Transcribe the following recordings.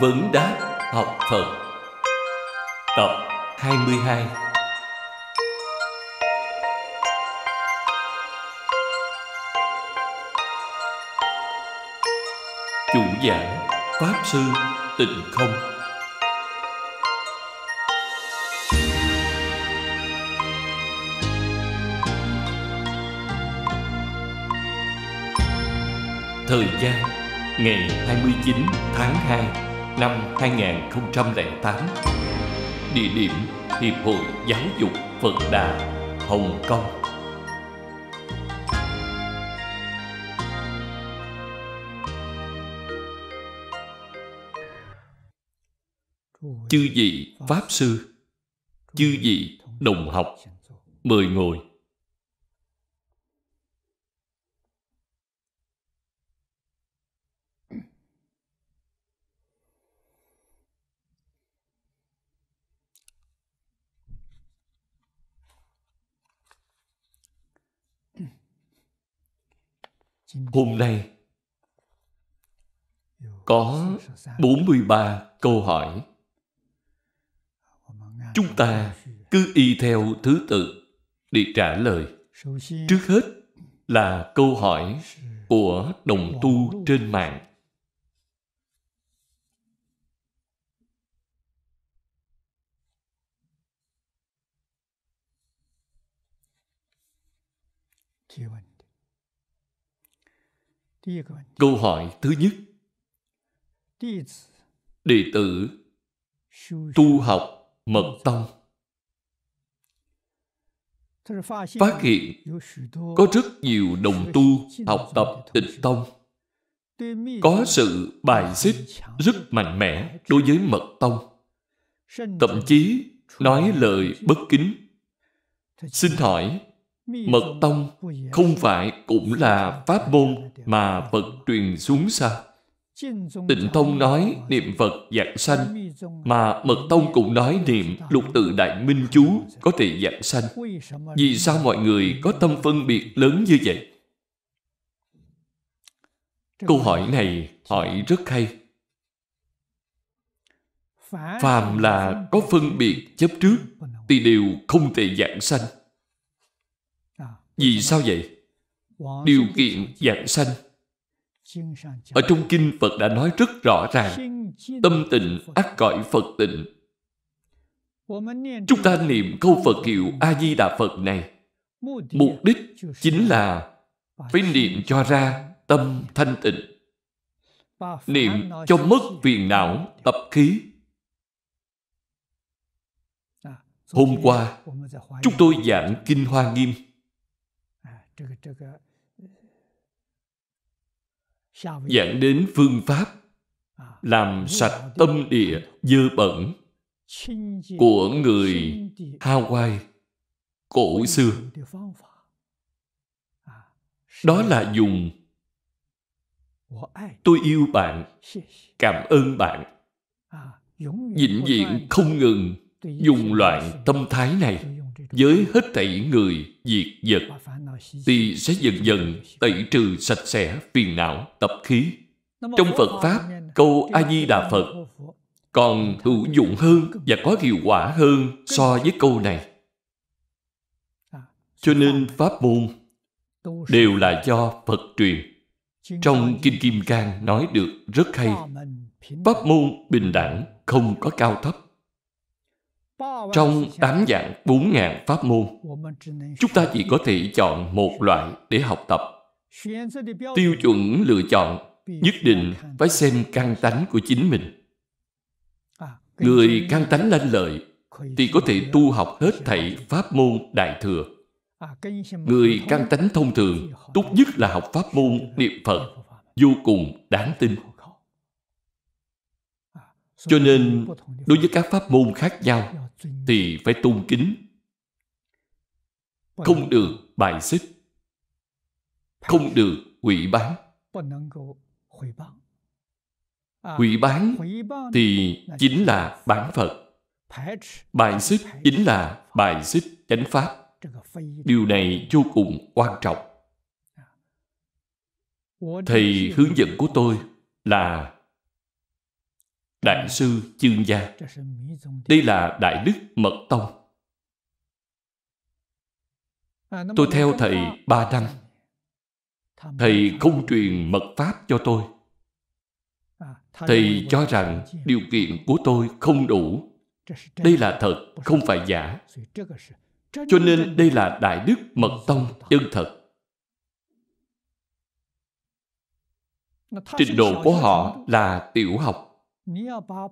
Vấn đáp học Phật Tập 22 Chủ giảng Pháp Sư Tịnh Không Thời gian ngày 29 tháng 2 năm 2008 Địa điểm Hiệp hội Giáo dục Phật Đà, Hồng Kông Chư vị Pháp Sư Chư vị Đồng học Mời ngồi Hôm nay có 43 câu hỏi. Chúng ta cứ y theo thứ tự để trả lời. Trước hết là câu hỏi của đồng tu trên mạng. Câu hỏi thứ nhất Đệ tử tu học mật tông phát hiện có rất nhiều đồng tu học tập tịnh tông có sự bài xích rất mạnh mẽ đối với mật tông thậm chí nói lời bất kính xin hỏi Mật Tông không phải cũng là pháp môn mà Phật truyền xuống sao? Tịnh Tông nói niệm Phật dạng sanh, mà Mật Tông cũng nói niệm lục tự đại minh chú có thể dạng sanh. Vì sao mọi người có tâm phân biệt lớn như vậy? Câu hỏi này hỏi rất hay. Phàm là có phân biệt chấp trước thì đều không thể dạng sanh. Vì sao vậy? Điều kiện dạng sanh Ở trong Kinh Phật đã nói rất rõ ràng Tâm tịnh ác cõi Phật tịnh Chúng ta niệm câu Phật hiệu A-di-đà Phật này Mục đích chính là Phải niệm cho ra tâm thanh tịnh Niệm cho mất phiền não tập khí Hôm qua, chúng tôi giảng Kinh Hoa Nghiêm giảng ờ, đến phương pháp à, làm sạch tâm địa dơ bẩn của người Hawaii cổ xưa. À, đó là dùng tôi yêu bạn, cảm ơn bạn. À, Vĩnh viễn không ngừng dùng loại tâm thái này với hết thảy người diệt vật thì sẽ dần dần tẩy trừ sạch sẽ phiền não tập khí trong phật pháp câu a di đà phật còn hữu dụng hơn và có hiệu quả hơn so với câu này cho nên pháp môn đều là do phật truyền trong kinh kim cang nói được rất hay pháp môn bình đẳng không có cao thấp trong tám dạng bốn ngàn pháp môn, chúng ta chỉ có thể chọn một loại để học tập. Tiêu chuẩn lựa chọn nhất định phải xem căn tánh của chính mình. Người căn tánh lanh lợi thì có thể tu học hết thảy pháp môn đại thừa. Người căn tánh thông thường tốt nhất là học pháp môn niệm Phật vô cùng đáng tin. Cho nên, đối với các pháp môn khác nhau thì phải tôn kính. Không được bài xích. Không được hủy bán. Hủy bán thì chính là bán Phật. Bài xích chính là bài xích chánh pháp. Điều này vô cùng quan trọng. Thầy hướng dẫn của tôi là Đại sư Chương Gia. Đây là Đại Đức Mật Tông. Tôi theo thầy ba năm. Thầy không truyền mật pháp cho tôi. Thầy cho rằng điều kiện của tôi không đủ. Đây là thật, không phải giả. Cho nên đây là Đại Đức Mật Tông chân thật. Trình độ của họ là tiểu học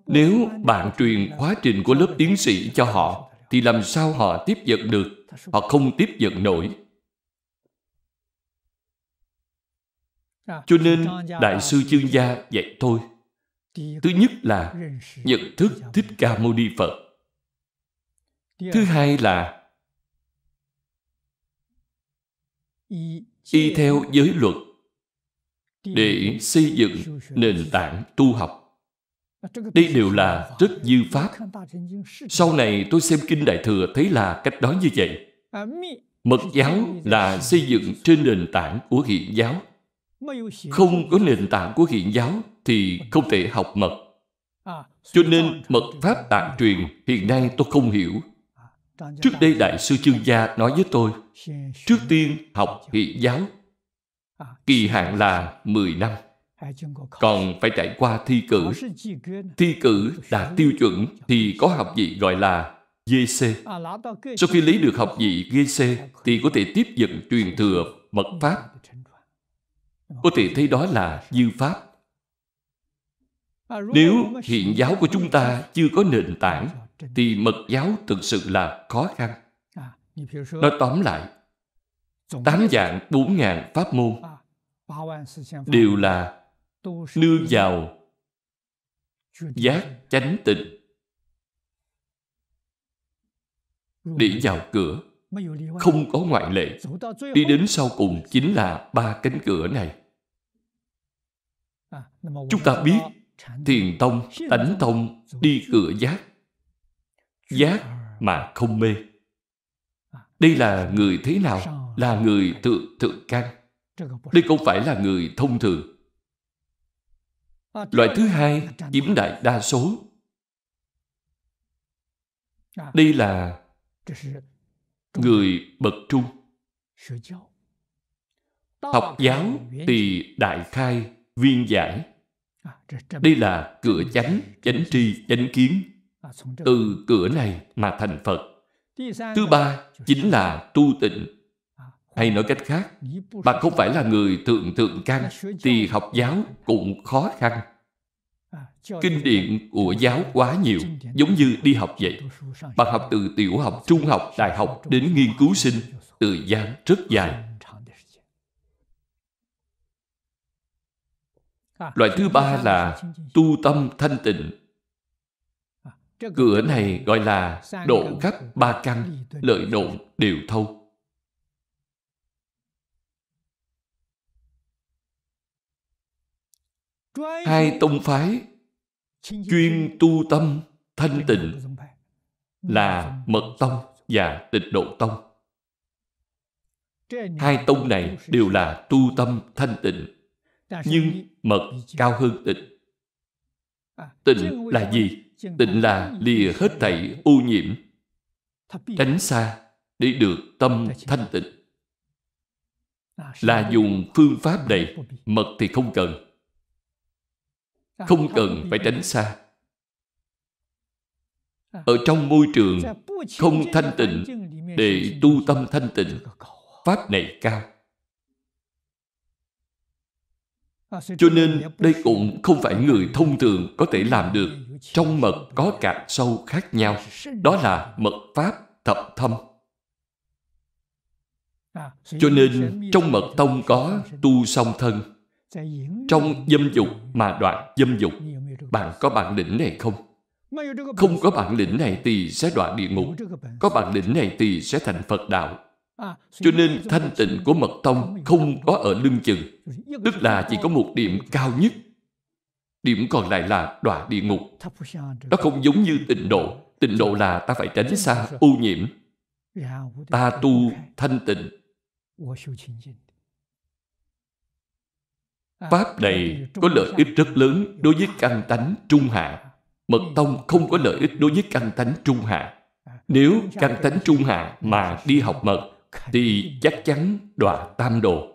nếu bạn truyền quá trình của lớp tiến sĩ cho họ, thì làm sao họ tiếp nhận được? Họ không tiếp nhận nổi. Cho nên, Đại sư chương gia dạy tôi. Thứ nhất là nhận thức Thích Ca Mâu Ni Phật. Thứ hai là y theo giới luật để xây dựng nền tảng tu học đây đều là rất dư pháp Sau này tôi xem Kinh Đại Thừa thấy là cách đó như vậy Mật giáo là xây dựng trên nền tảng của hiện giáo Không có nền tảng của hiện giáo thì không thể học mật Cho nên mật pháp tạng truyền hiện nay tôi không hiểu Trước đây Đại sư Chương Gia nói với tôi Trước tiên học hiện giáo Kỳ hạn là 10 năm còn phải trải qua thi cử. Thi cử đạt tiêu chuẩn thì có học vị gọi là GC. À, Sau khi lấy được học vị GC thì có thể tiếp nhận truyền thừa mật pháp. Có thể thấy đó là dư pháp. À, Nếu hiện giáo của chúng ta chưa có nền tảng thì mật giáo thực sự là khó khăn. À, Nói tóm lại, tám dạng bốn ngàn pháp môn đều là nương vào giác chánh tịnh để vào cửa không có ngoại lệ đi đến sau cùng chính là ba cánh cửa này à, chúng ta biết thiền tông tánh tông đi cửa giác giác mà không mê à. đây là người thế nào là người thượng thượng căn đây không phải là người thông thường Loại thứ hai chiếm đại đa số. Đây là người bậc trung. Học giáo thì đại khai viên giải. Đây là cửa chánh, chánh tri, chánh kiến. Từ cửa này mà thành Phật. Thứ ba chính là tu tịnh. Hay nói cách khác, bạn không phải là người thượng tượng căn thì học giáo cũng khó khăn. Kinh điển của giáo quá nhiều, giống như đi học vậy. Bạn học từ tiểu học, trung học, đại học đến nghiên cứu sinh, thời gian rất dài. Loại thứ ba là tu tâm thanh tịnh. Cửa này gọi là độ khắp ba căn, lợi độ đều thâu. hai tông phái chuyên tu tâm thanh tịnh là mật tông và tịch độ tông hai tông này đều là tu tâm thanh tịnh nhưng mật cao hơn tịnh tịnh là gì tịnh là lìa hết thảy ô nhiễm tránh xa để được tâm thanh tịnh là dùng phương pháp này mật thì không cần À, không cần phải tránh xa à. ở trong môi trường dạ, không thanh tịnh để tu tâm thanh tịnh pháp này cao à, cho nên đây cũng không phải người thông thường có thể làm được trong mật có cạn sâu khác dạ, nhau đó là mật pháp thập thâm cho nên trong mật tông có tu song thân trong dâm dục mà đoạn dâm dục, bạn có bản lĩnh này không? Không có bản lĩnh này thì sẽ đoạn địa ngục. Có bản lĩnh này thì sẽ thành Phật đạo. Cho nên thanh tịnh của Mật Tông không có ở lưng chừng. Tức là chỉ có một điểm cao nhất. Điểm còn lại là đọa địa ngục. Nó không giống như tịnh độ. Tịnh độ là ta phải tránh xa ô nhiễm. Ta tu thanh tịnh. Pháp này có lợi ích rất lớn đối với căn tánh trung hạ. Mật tông không có lợi ích đối với căn tánh trung hạ. Nếu căn tánh trung hạ mà đi học mật, thì chắc chắn đọa tam đồ.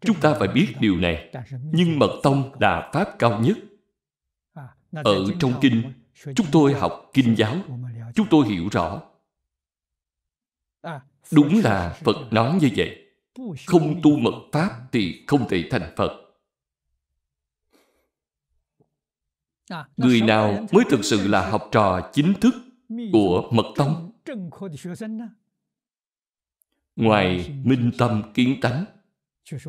Chúng ta phải biết điều này. Nhưng mật tông là pháp cao nhất. Ở trong kinh, chúng tôi học kinh giáo, chúng tôi hiểu rõ. Đúng là Phật nói như vậy không tu mật pháp thì không thể thành phật à, người nào mới thực sự là học trò chính thức của mật tông ngoài minh tâm kiến tánh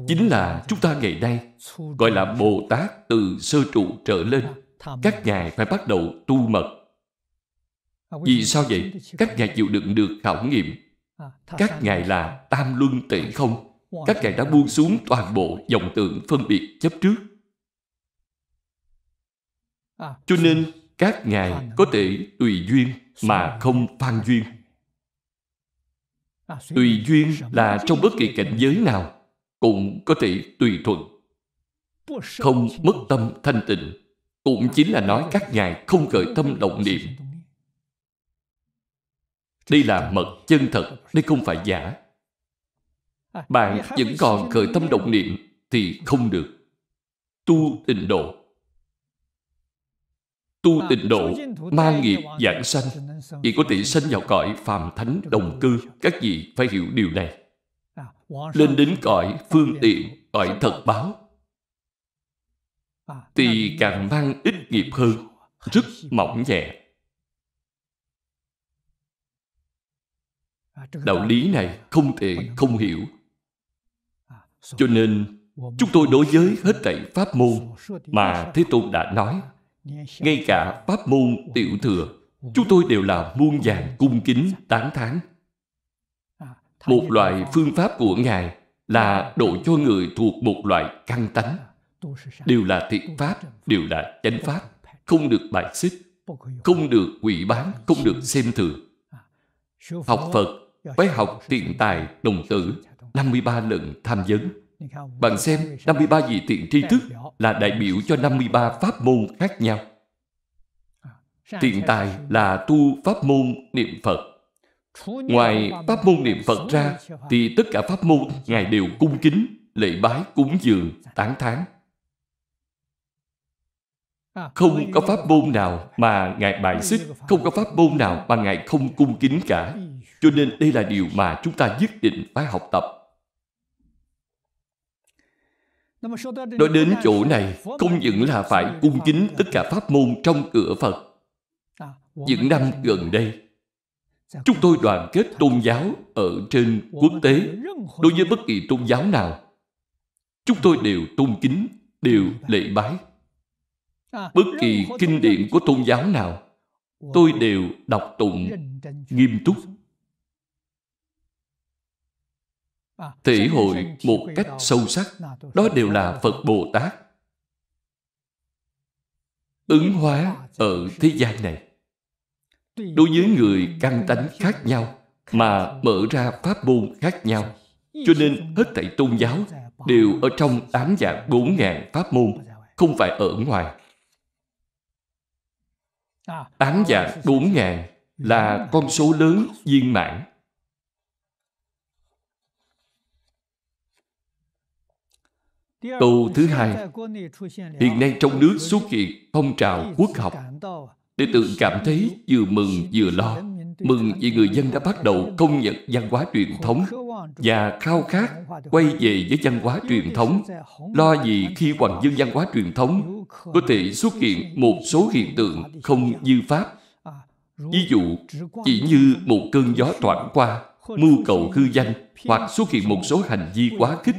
chính là chúng ta ngày nay gọi là bồ tát từ sơ trụ trở lên các ngài phải bắt đầu tu mật à, vì sao vậy các ngài chịu đựng được khảo nghiệm À, các ngài là tam luân tị không các ngài đã buông xuống toàn bộ dòng tượng phân biệt chấp trước à, cho nên các ngài có thể tùy duyên mà không phan duyên à, tùy duyên là trong bất kỳ cảnh giới nào cũng có thể tùy thuận không mất tâm thanh tịnh cũng chính là nói các ngài không khởi tâm động niệm đây là mật chân thật, đây không phải giả. Bạn vẫn còn khởi tâm động niệm thì không được. Tu tịnh độ. Tu tịnh độ, mang nghiệp giảng sanh, chỉ có thể sanh vào cõi phàm thánh đồng cư. Các vị phải hiểu điều này. Lên đến cõi phương tiện, cõi thật báo, thì càng mang ít nghiệp hơn, rất mỏng nhẹ. đạo lý này không thể không hiểu cho nên chúng tôi đối với hết thảy pháp môn mà thế tôn đã nói ngay cả pháp môn tiểu thừa chúng tôi đều là muôn vàng cung kính tán thán một loại phương pháp của ngài là độ cho người thuộc một loại căn tánh đều là thiện pháp đều là chánh pháp không được bài xích không được quỷ bán không được xem thường học phật phải học thiện tài đồng tử 53 lần tham vấn. Bạn xem, 53 vị thiện tri thức là đại biểu cho 53 pháp môn khác nhau. À, thiện tài là tu pháp môn niệm Phật. Ngoài pháp môn niệm Phật ra, thì tất cả pháp môn Ngài đều cung kính, lễ bái, cúng dường, tán thán. À, không có pháp môn nào mà Ngài bài xích, không có pháp môn nào mà Ngài không cung kính cả. Cho nên đây là điều mà chúng ta nhất định phải học tập. Nói đến chỗ này, không những là phải cung kính tất cả pháp môn trong cửa Phật. Những năm gần đây, chúng tôi đoàn kết tôn giáo ở trên quốc tế đối với bất kỳ tôn giáo nào. Chúng tôi đều tôn kính, đều lễ bái bất kỳ kinh điển của tôn giáo nào tôi đều đọc tụng nghiêm túc thể hội một cách sâu sắc đó đều là phật bồ tát ứng hóa ở thế gian này đối với người căn tánh khác nhau mà mở ra pháp môn khác nhau cho nên hết thảy tôn giáo đều ở trong tám dạng bốn ngàn pháp môn không phải ở ngoài À. Tám vạn bốn ngàn là con số lớn viên mãn. Câu thứ hai, hiện nay trong nước xuất hiện phong trào quốc học. Đệ tử cảm thấy vừa mừng vừa lo mừng vì người dân đã bắt đầu công nhận văn hóa truyền thống và khao khát quay về với văn hóa truyền thống lo gì khi hoàng dương văn hóa truyền thống có thể xuất hiện một số hiện tượng không như pháp ví dụ chỉ như một cơn gió thoảng qua mưu cầu hư danh hoặc xuất hiện một số hành vi quá khích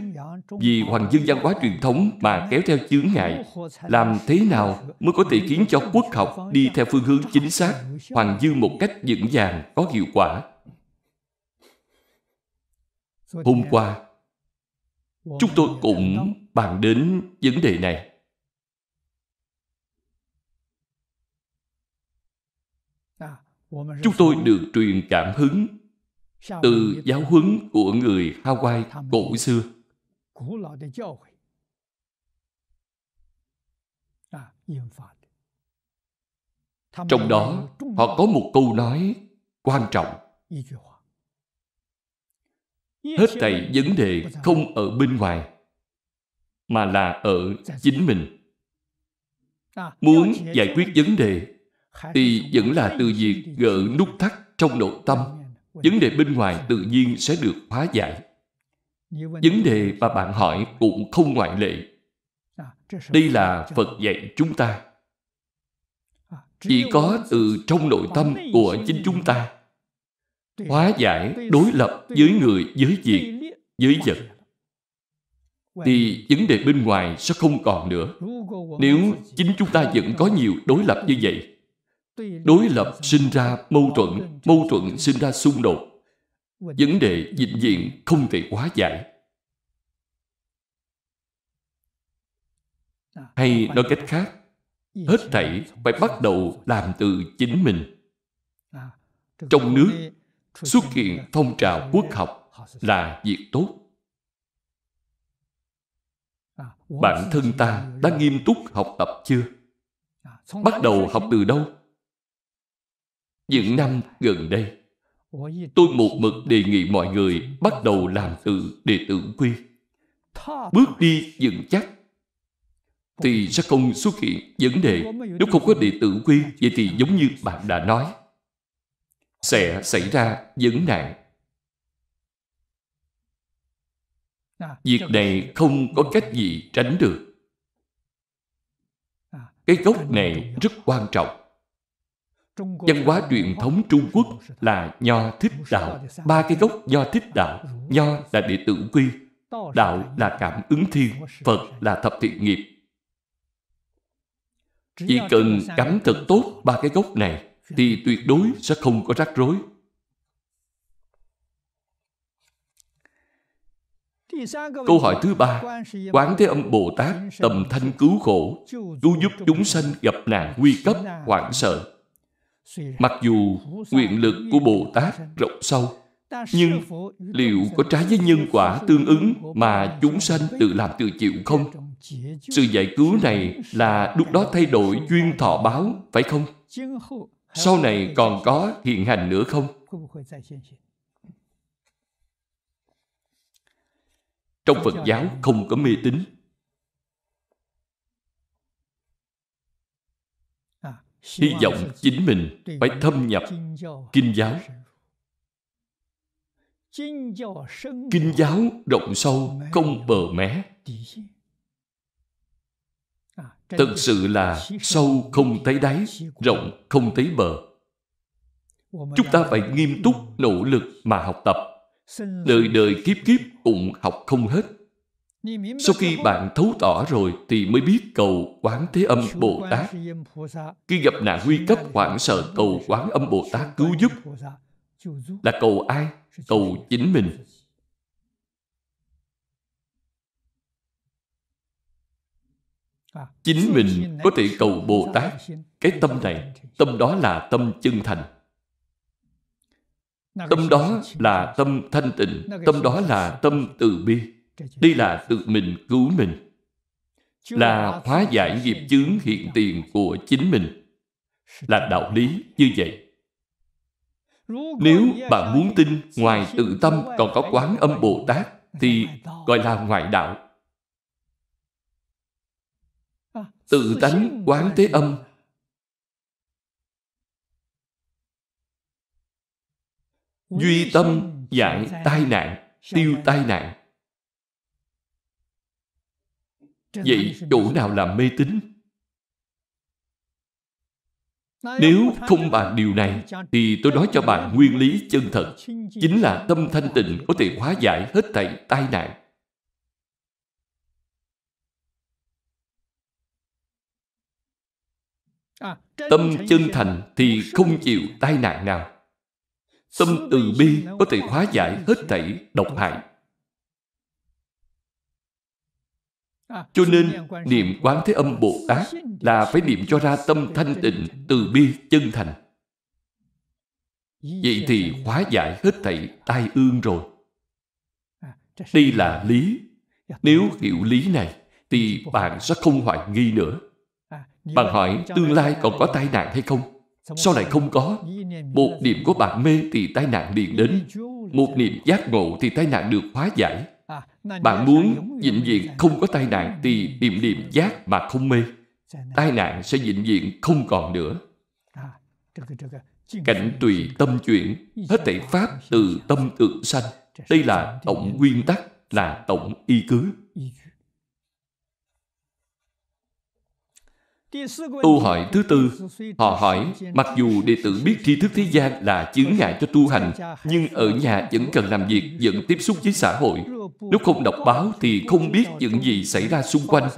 vì hoàng dương văn hóa truyền thống mà kéo theo chướng ngại. Làm thế nào mới có thể khiến cho quốc học đi theo phương hướng chính xác, hoàng dương một cách vững vàng, có hiệu quả? Hôm à, qua, chúng tôi cũng bàn đến vấn đề này. À, chúng tôi được truyền cảm hứng từ giáo huấn của người Hawaii cổ xưa. 古老的教诲 trong đó họ có một câu nói quan trọng hết thảy vấn đề không ở bên ngoài mà là ở chính mình à, muốn giải quyết vấn đề thì vẫn là từ việc gỡ nút thắt trong nội tâm vấn đề bên ngoài tự nhiên sẽ được hóa giải vấn đề mà bạn hỏi cũng không ngoại lệ à, đây là phật dạy chúng ta à, chỉ có từ trong nội tâm của chính chúng ta hóa giải đối lập với người với việc với vật thì vấn đề bên ngoài sẽ không còn nữa nếu chính chúng ta vẫn có nhiều đối lập như vậy đối lập sinh ra mâu thuẫn mâu thuẫn sinh ra xung đột vấn đề vĩnh viễn không thể quá giải à, hay nói cách khác hết thảy phải bắt đầu làm từ chính mình à, trong nước xuất hiện phong trào quốc học là việc tốt à, bản thân ta đã nghiêm túc học tập chưa bắt đầu học từ đâu những năm gần đây Tôi một mực đề nghị mọi người bắt đầu làm từ đệ tử quy. Bước đi vững chắc thì sẽ không xuất hiện vấn đề. Nếu không có đệ tử quy, vậy thì giống như bạn đã nói, sẽ xảy ra vấn nạn. À, Việc này không có cách gì tránh được. À, Cái gốc này rất quan trọng. Văn hóa truyền thống Trung Quốc là Nho Thích Đạo. Ba cái gốc Nho Thích Đạo. Nho là đệ tử quy, Đạo là cảm ứng thiên, Phật là thập thiện nghiệp. Chỉ cần cắm thật tốt ba cái gốc này thì tuyệt đối sẽ không có rắc rối. Câu hỏi thứ ba, Quán Thế Âm Bồ Tát tầm thanh cứu khổ, cứu giúp chúng sanh gặp nạn nguy cấp, hoảng sợ, Mặc dù nguyện lực của Bồ Tát rộng sâu, nhưng liệu có trái với nhân quả tương ứng mà chúng sanh tự làm tự chịu không? Sự giải cứu này là lúc đó thay đổi duyên thọ báo, phải không? Sau này còn có hiện hành nữa không? Trong Phật giáo không có mê tín hy vọng chính mình phải thâm nhập kinh giáo kinh giáo rộng sâu không bờ mé thật à, sự là sâu không thấy đáy rộng không thấy bờ chúng ta phải nghiêm túc nỗ lực mà học tập đời đời kiếp kiếp cũng học không hết sau khi bạn thấu tỏ rồi thì mới biết cầu Quán Thế Âm Bồ Tát. Khi gặp nạn nguy cấp hoảng sợ cầu Quán Âm Bồ Tát cứu giúp. Là cầu ai? Cầu chính mình. À, chính mình có thể cầu Bồ Tát. Cái tâm này, tâm đó là tâm chân thành. Tâm đó là tâm thanh tịnh, tâm đó là tâm từ bi đây là tự mình cứu mình là hóa giải nghiệp chướng hiện tiền của chính mình là đạo lý như vậy nếu bạn muốn tin ngoài tự tâm còn có quán âm Bồ Tát thì gọi là ngoại đạo. À, tự tánh quán thế âm Duy tâm giải tai nạn, tiêu tai nạn vậy đủ nào làm mê tín nếu không bàn điều này thì tôi nói cho bạn nguyên lý chân thật chính là tâm thanh tịnh có thể hóa giải hết thảy tai nạn à, tâm chân thành thì không chịu tai nạn nào tâm từ bi có thể hóa giải hết thảy độc hại À, cho nên, niệm Quán Thế Âm Bồ Tát là phải niệm cho ra tâm thanh tịnh, từ bi, chân thành. Vậy thì hóa giải hết thảy tai ương rồi. À, Đây là lý. Dạ, nếu hiểu lý này, thì bạn sẽ không hoài nghi nữa. À, bạn hỏi tương lai còn có tai nạn hay không? Sau này không có. Một niệm của bạn mê thì tai nạn liền đến. Một niệm giác ngộ thì tai nạn được hóa giải. Bạn muốn vĩnh viễn không có tai nạn thì niệm niệm giác mà không mê. Tai nạn sẽ vĩnh viễn không còn nữa. À, Cảnh tùy tâm chuyển, hết thể pháp từ tâm tự sanh. Đây là tổng nguyên tắc, là tổng y cứ. Câu hỏi thứ tư, họ hỏi, mặc dù đệ tử biết tri thức thế gian là chướng ngại cho tu hành, nhưng ở nhà vẫn cần làm việc, vẫn tiếp xúc với xã hội. Nếu không đọc báo thì không biết những gì xảy ra xung quanh.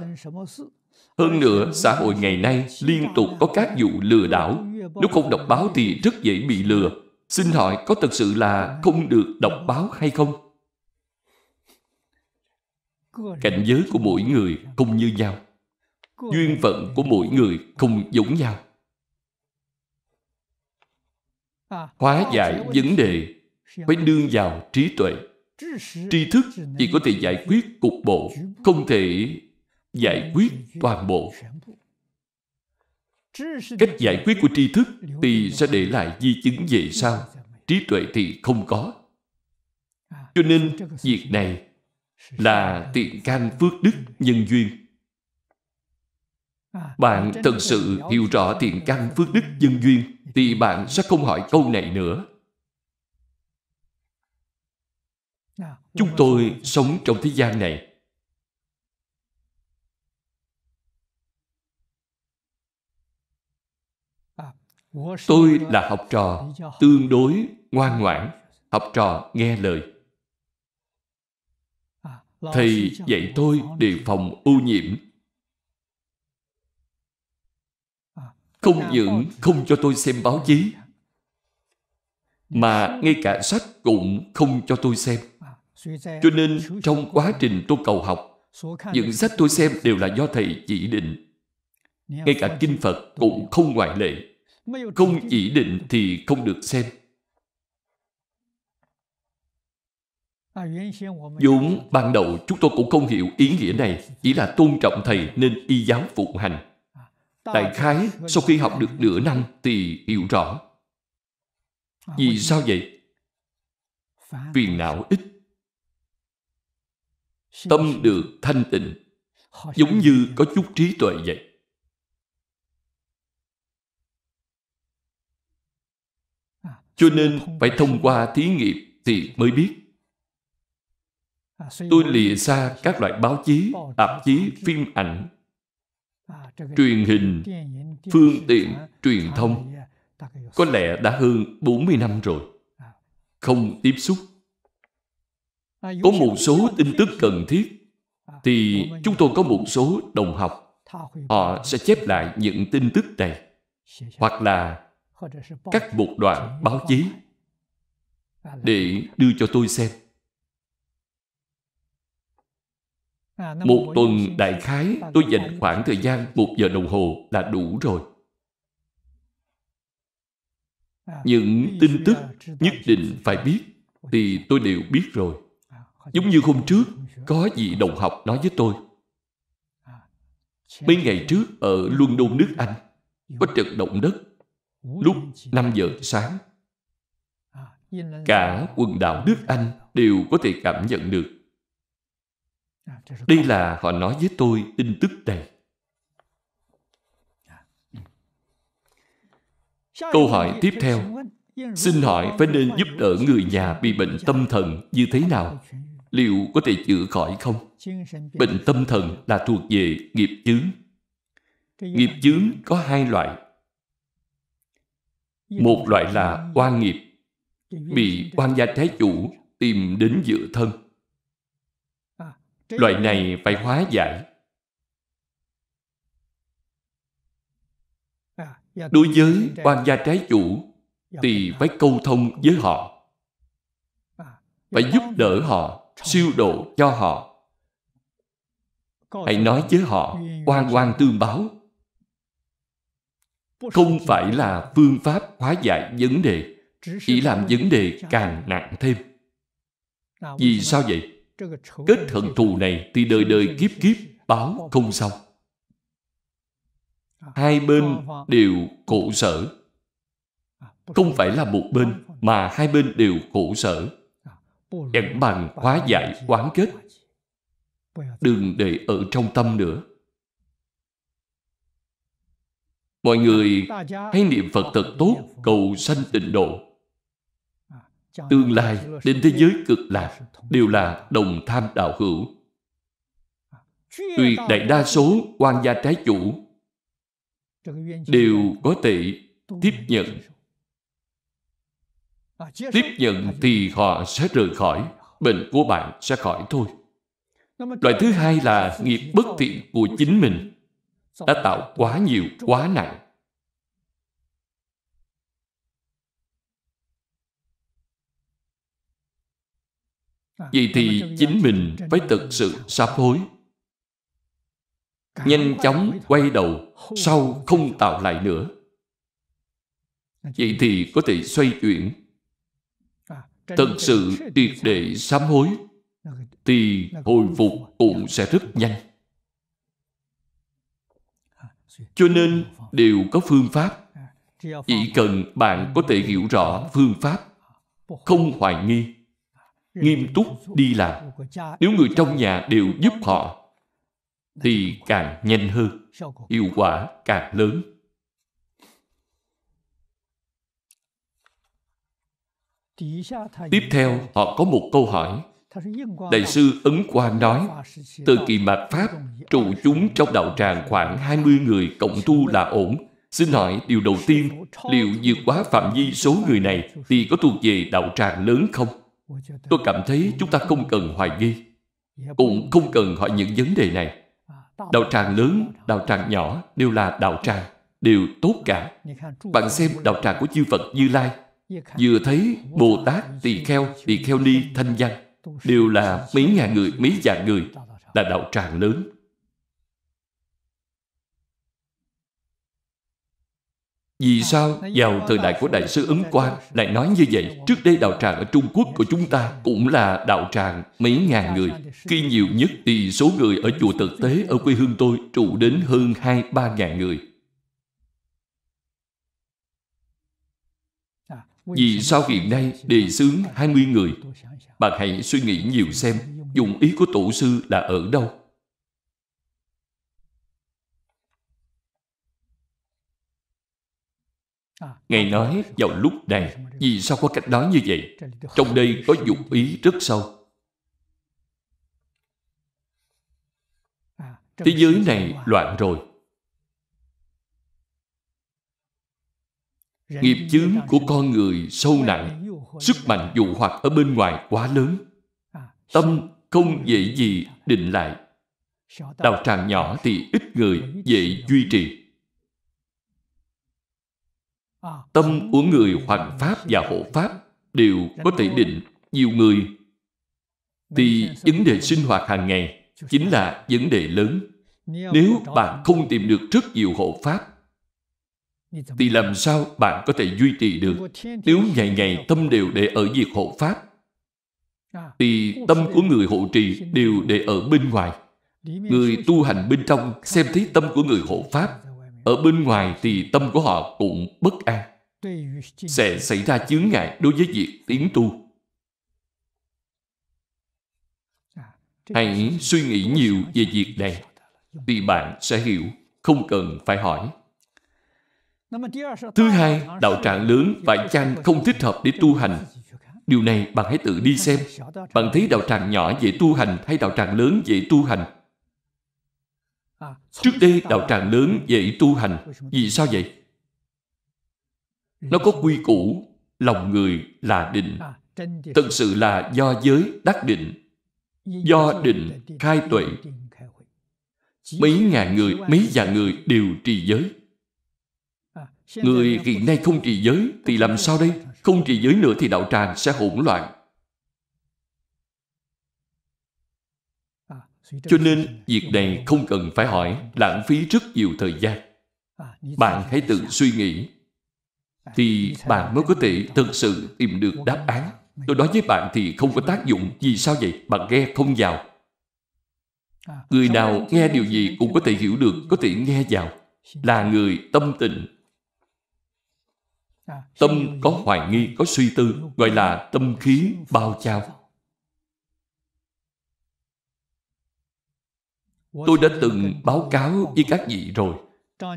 Hơn nữa, xã hội ngày nay liên tục có các vụ lừa đảo. Nếu không đọc báo thì rất dễ bị lừa. Xin hỏi có thật sự là không được đọc báo hay không? Cảnh giới của mỗi người không như nhau duyên phận của mỗi người không giống nhau à, hóa giải vấn đề phải đương vào trí tuệ tri thức chỉ có thể giải quyết cục bộ không thể giải quyết toàn bộ cách giải quyết của tri thức thì sẽ để lại di chứng về sau trí tuệ thì không có à, cho nên việc này là tiện can phước đức nhân duyên À, bạn thật sự hiểu rõ thiện căn phước đức dân duyên thì bạn sẽ không hỏi câu này nữa à, chúng tôi sống trong thế gian này à, tôi là học trò tương đối ngoan ngoãn học trò nghe lời thầy dạy tôi đề phòng ô nhiễm không những không cho tôi xem báo chí mà ngay cả sách cũng không cho tôi xem cho nên trong quá trình tôi cầu học những sách tôi xem đều là do thầy chỉ định ngay cả kinh phật cũng không ngoại lệ không chỉ định thì không được xem vốn ban đầu chúng tôi cũng không hiểu ý nghĩa này chỉ là tôn trọng thầy nên y giáo phụng hành Đại khái sau khi học được nửa năm thì hiểu rõ. Vì sao vậy? Phiền não ít. Tâm được thanh tịnh. Giống như có chút trí tuệ vậy. Cho nên phải thông qua thí nghiệm thì mới biết. Tôi lìa xa các loại báo chí, tạp chí, phim ảnh truyền hình phương tiện truyền thông có lẽ đã hơn 40 năm rồi à. không tiếp xúc à, có một số tin tức cần thiết à, thì chúng tôi có một số đồng học họ sẽ chép lại những tin tức này hoặc là các một đoạn báo chí để đưa cho tôi xem À, một tuần đại khái tôi dành khoảng thời gian một giờ đồng hồ là đủ rồi. À, Những tin tức à, nhất định phải biết thì tôi đều biết rồi. Giống như hôm trước, có vị đồng học nói với tôi. Mấy ngày trước ở London, nước Anh, có trận động đất lúc 5 giờ sáng. Cả quần đảo nước Anh đều có thể cảm nhận được À, Đây là họ nói với tôi tin tức này. À, ừ. Câu hỏi tiếp theo Xin hỏi phải nên giúp đỡ người nhà bị bệnh tâm thần như thế nào? Liệu có thể chữa khỏi không? Bệnh tâm thần là thuộc về nghiệp chướng. Nghiệp chướng có hai loại. Một loại là oan nghiệp, bị oan gia trái chủ tìm đến dựa thân loại này phải hóa giải đối với oan gia trái chủ thì phải câu thông với họ phải giúp đỡ họ siêu độ cho họ hãy nói với họ quan quan tương báo không phải là phương pháp hóa giải vấn đề chỉ làm vấn đề càng nặng thêm vì sao vậy Kết hận thù này thì đời đời kiếp kiếp báo không xong. À, hai bên à, vâng, vâng. đều khổ sở. À, không phải là một vâng, bên mà hai bên đều khổ sở. Chẳng bằng hóa giải quán kết. Đừng để ở trong tâm nữa. Mọi người hãy niệm Phật thật tốt, cầu sanh tịnh độ tương lai đến thế giới cực lạc đều là đồng tham đạo hữu à, tuyệt đại đa số quan gia trái chủ đều có thể à, tiếp nhận tiếp nhận thì họ sẽ rời khỏi bệnh của bạn sẽ khỏi thôi loại thứ hai là nghiệp bất thiện của chính mình đã tạo quá nhiều quá nặng À, Vậy thì chính mình phải thực sự sám hối Nhanh chóng quay đầu Sau không tạo lại nữa Vậy thì có thể xoay chuyển à, Thật sự tuyệt để sám hối Thì hồi phục cũng sẽ rất nhanh à, Cho nên đều có phương pháp Chỉ cần bạn có thể hiểu rõ phương pháp Không hoài nghi nghiêm túc đi làm nếu người trong nhà đều giúp họ thì càng nhanh hơn hiệu quả càng lớn tiếp theo họ có một câu hỏi đại sư ấn quang nói từ kỳ mạt pháp trụ chúng trong đạo tràng khoảng 20 người cộng tu là ổn Xin hỏi điều đầu tiên, liệu vượt quá phạm vi số người này thì có thuộc về đạo tràng lớn không? tôi cảm thấy chúng ta không cần hoài nghi dạ, cũng không cần hỏi những vấn đề này à, đạo tràng lớn đạo tràng nhỏ đều là đạo tràng đều tốt cả bạn xem đạo tràng của chư phật như lai vừa thấy bồ tát tỳ kheo tỳ kheo ni thanh văn đều là mấy ngàn người mấy vạn người là đạo tràng lớn Vì à, sao vào thời đại của Đại sư ứng Quang lại nói như vậy? Trước đây đạo tràng ở Trung Quốc của chúng ta cũng là đạo tràng mấy ngàn người. Khi nhiều nhất thì số người ở chùa thực tế ở quê hương tôi trụ đến hơn hai ba ngàn người. À, Vì sao hiện nay đề xướng 20 người? Bạn hãy suy nghĩ nhiều xem dùng ý của tổ sư là ở đâu. À, Ngài nói vào lúc này, vì sao có cách nói như vậy? Trong đây có dụng ý rất sâu. À, Thế giới này loạn rồi. Nghiệp chướng của con người sâu nặng, sức mạnh dụ hoặc ở bên ngoài quá lớn. À, Tâm không dễ gì định lại. đào tràng nhỏ thì ít người dễ duy trì. Ờ, tâm của người hoàng pháp và hộ pháp đều có thể định nhiều người thì vấn đề sinh hoạt hàng ngày chính là vấn đề lớn nếu bạn không tìm được rất nhiều hộ pháp thì làm sao bạn có thể duy trì được nếu ngày ngày tâm đều để ở việc hộ pháp à, thì tâm của người hộ trì đều để ở bên ngoài người tu hành bên trong xem thấy tâm của người hộ pháp ở bên ngoài thì tâm của họ cũng bất an sẽ xảy ra chướng ngại đối với việc tiến tu dạ, hãy suy nghĩ nhiều về việc này thì bạn sẽ hiểu không cần phải hỏi thứ hai đạo tràng lớn phải chăng không thích hợp để tu hành điều này bạn hãy tự đi xem bạn thấy đạo tràng nhỏ về tu hành hay đạo tràng lớn về tu hành Trước đây đạo tràng lớn dễ tu hành Vì sao vậy? Nó có quy củ Lòng người là định Thật sự là do giới đắc định Do định khai tuệ Mấy ngàn người, mấy vạn người đều trì giới Người hiện nay không trì giới Thì làm sao đây? Không trì giới nữa thì đạo tràng sẽ hỗn loạn Cho nên, việc này không cần phải hỏi, lãng phí rất nhiều thời gian. À, bạn hãy tự suy nghĩ, à, thì bạn mới có thể thực sự tìm được đáp án. Tôi nói với bạn thì không có tác dụng, vì sao vậy? Bạn nghe không vào. À, người nào nghe điều gì cũng có thể hiểu được, có thể nghe vào. Là người tâm tình. Tâm có hoài nghi, có suy tư, gọi là tâm khí bao trao. Tôi đã từng báo cáo với các vị rồi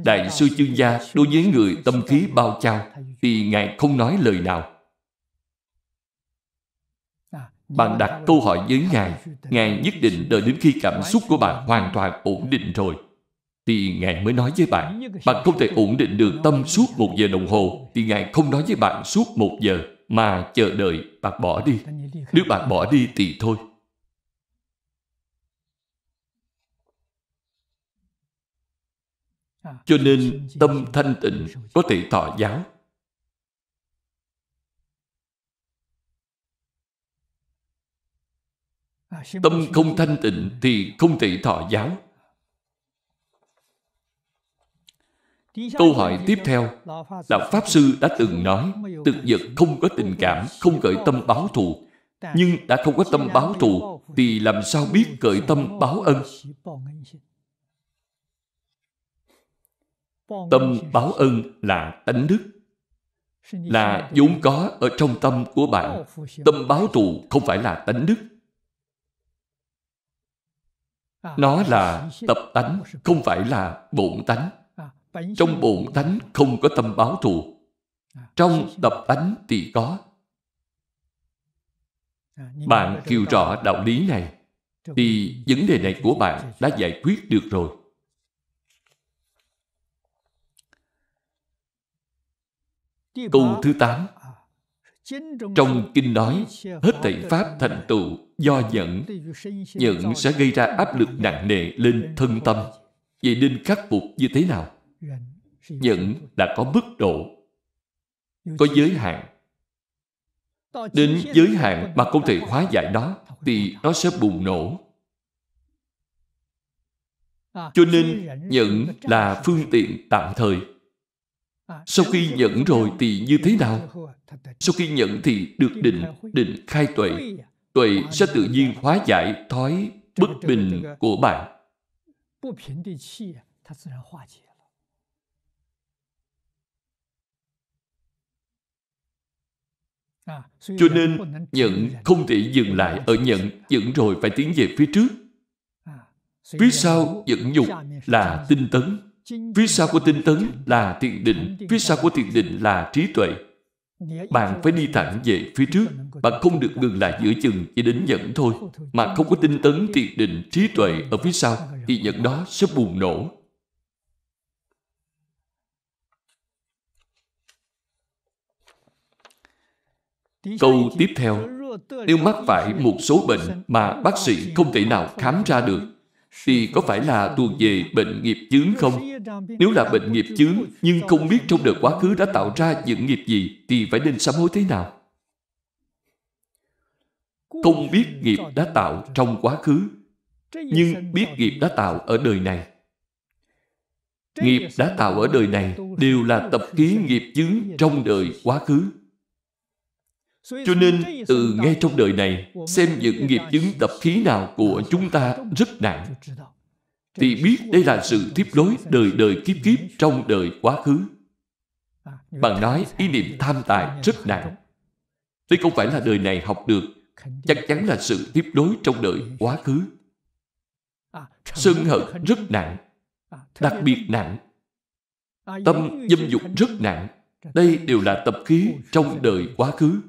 Đại sư chương gia đối với người tâm khí bao trao Thì Ngài không nói lời nào Bạn đặt câu hỏi với Ngài Ngài nhất định đợi đến khi cảm xúc của bạn hoàn toàn ổn định rồi Thì Ngài mới nói với bạn Bạn không thể ổn định được tâm suốt một giờ đồng hồ Thì Ngài không nói với bạn suốt một giờ Mà chờ đợi bạn bỏ đi Nếu bạn bỏ đi thì thôi À, cho nên tâm thanh tịnh có thể thọ giáo à, tâm không thanh tịnh thì không thể thọ giáo câu hỏi tiếp theo là pháp sư đã từng nói thực vật không có tình cảm không khởi tâm báo thù nhưng đã không có tâm báo thù thì làm sao biết khởi tâm báo ân Tâm báo ân là tánh đức Là vốn có ở trong tâm của bạn Tâm báo thù không phải là tánh đức Nó là tập tánh Không phải là bổn tánh Trong bổn tánh không có tâm báo thù Trong tập tánh thì có Bạn hiểu rõ đạo lý này Thì vấn đề này của bạn đã giải quyết được rồi Câu thứ 8 à, Trong kinh nói Hết thảy Pháp thành tựu do nhẫn Nhẫn sẽ gây ra áp lực nặng nề lên thân tâm Vậy nên khắc phục như thế nào? Nhẫn là có mức độ Có giới hạn Đến giới hạn mà không thể hóa giải đó Thì nó sẽ bùng nổ à, Cho nên nhận là phương tiện tạm thời sau khi nhận rồi thì như thế nào? Sau khi nhận thì được định, định khai tuệ. Tuệ sẽ tự nhiên hóa giải thói bất bình của bạn. Cho nên nhận không thể dừng lại ở nhận, nhận rồi phải tiến về phía trước. Phía sau dẫn nhục là tinh tấn. Phía sau của tinh tấn là thiền định, phía sau của thiền định là trí tuệ. Bạn phải đi thẳng về phía trước, bạn không được ngừng lại giữa chừng chỉ đến nhẫn thôi. Mà không có tinh tấn thiền định, trí tuệ ở phía sau, thì nhẫn đó sẽ bùng nổ. Câu tiếp theo, nếu mắc phải một số bệnh mà bác sĩ không thể nào khám ra được, thì có phải là thuộc về bệnh nghiệp chướng không? Nếu là bệnh nghiệp chướng nhưng không biết trong đời quá khứ đã tạo ra những nghiệp gì thì phải nên sám hối thế nào? Không biết nghiệp đã tạo trong quá khứ nhưng biết nghiệp đã tạo ở đời này. Nghiệp đã tạo ở đời này đều là tập khí nghiệp chướng trong đời quá khứ. Cho nên từ ngay trong đời này Xem những nghiệp chứng tập khí nào của chúng ta rất nặng Thì biết đây là sự tiếp nối đời đời kiếp kiếp trong đời quá khứ Bạn nói ý niệm tham tài rất nặng Đây không phải là đời này học được Chắc chắn là sự tiếp nối trong đời quá khứ à, Sân hận rất nặng à, Đặc biệt nặng à, Tâm dâm dục rất nặng Đây đều là tập khí trong đời quá khứ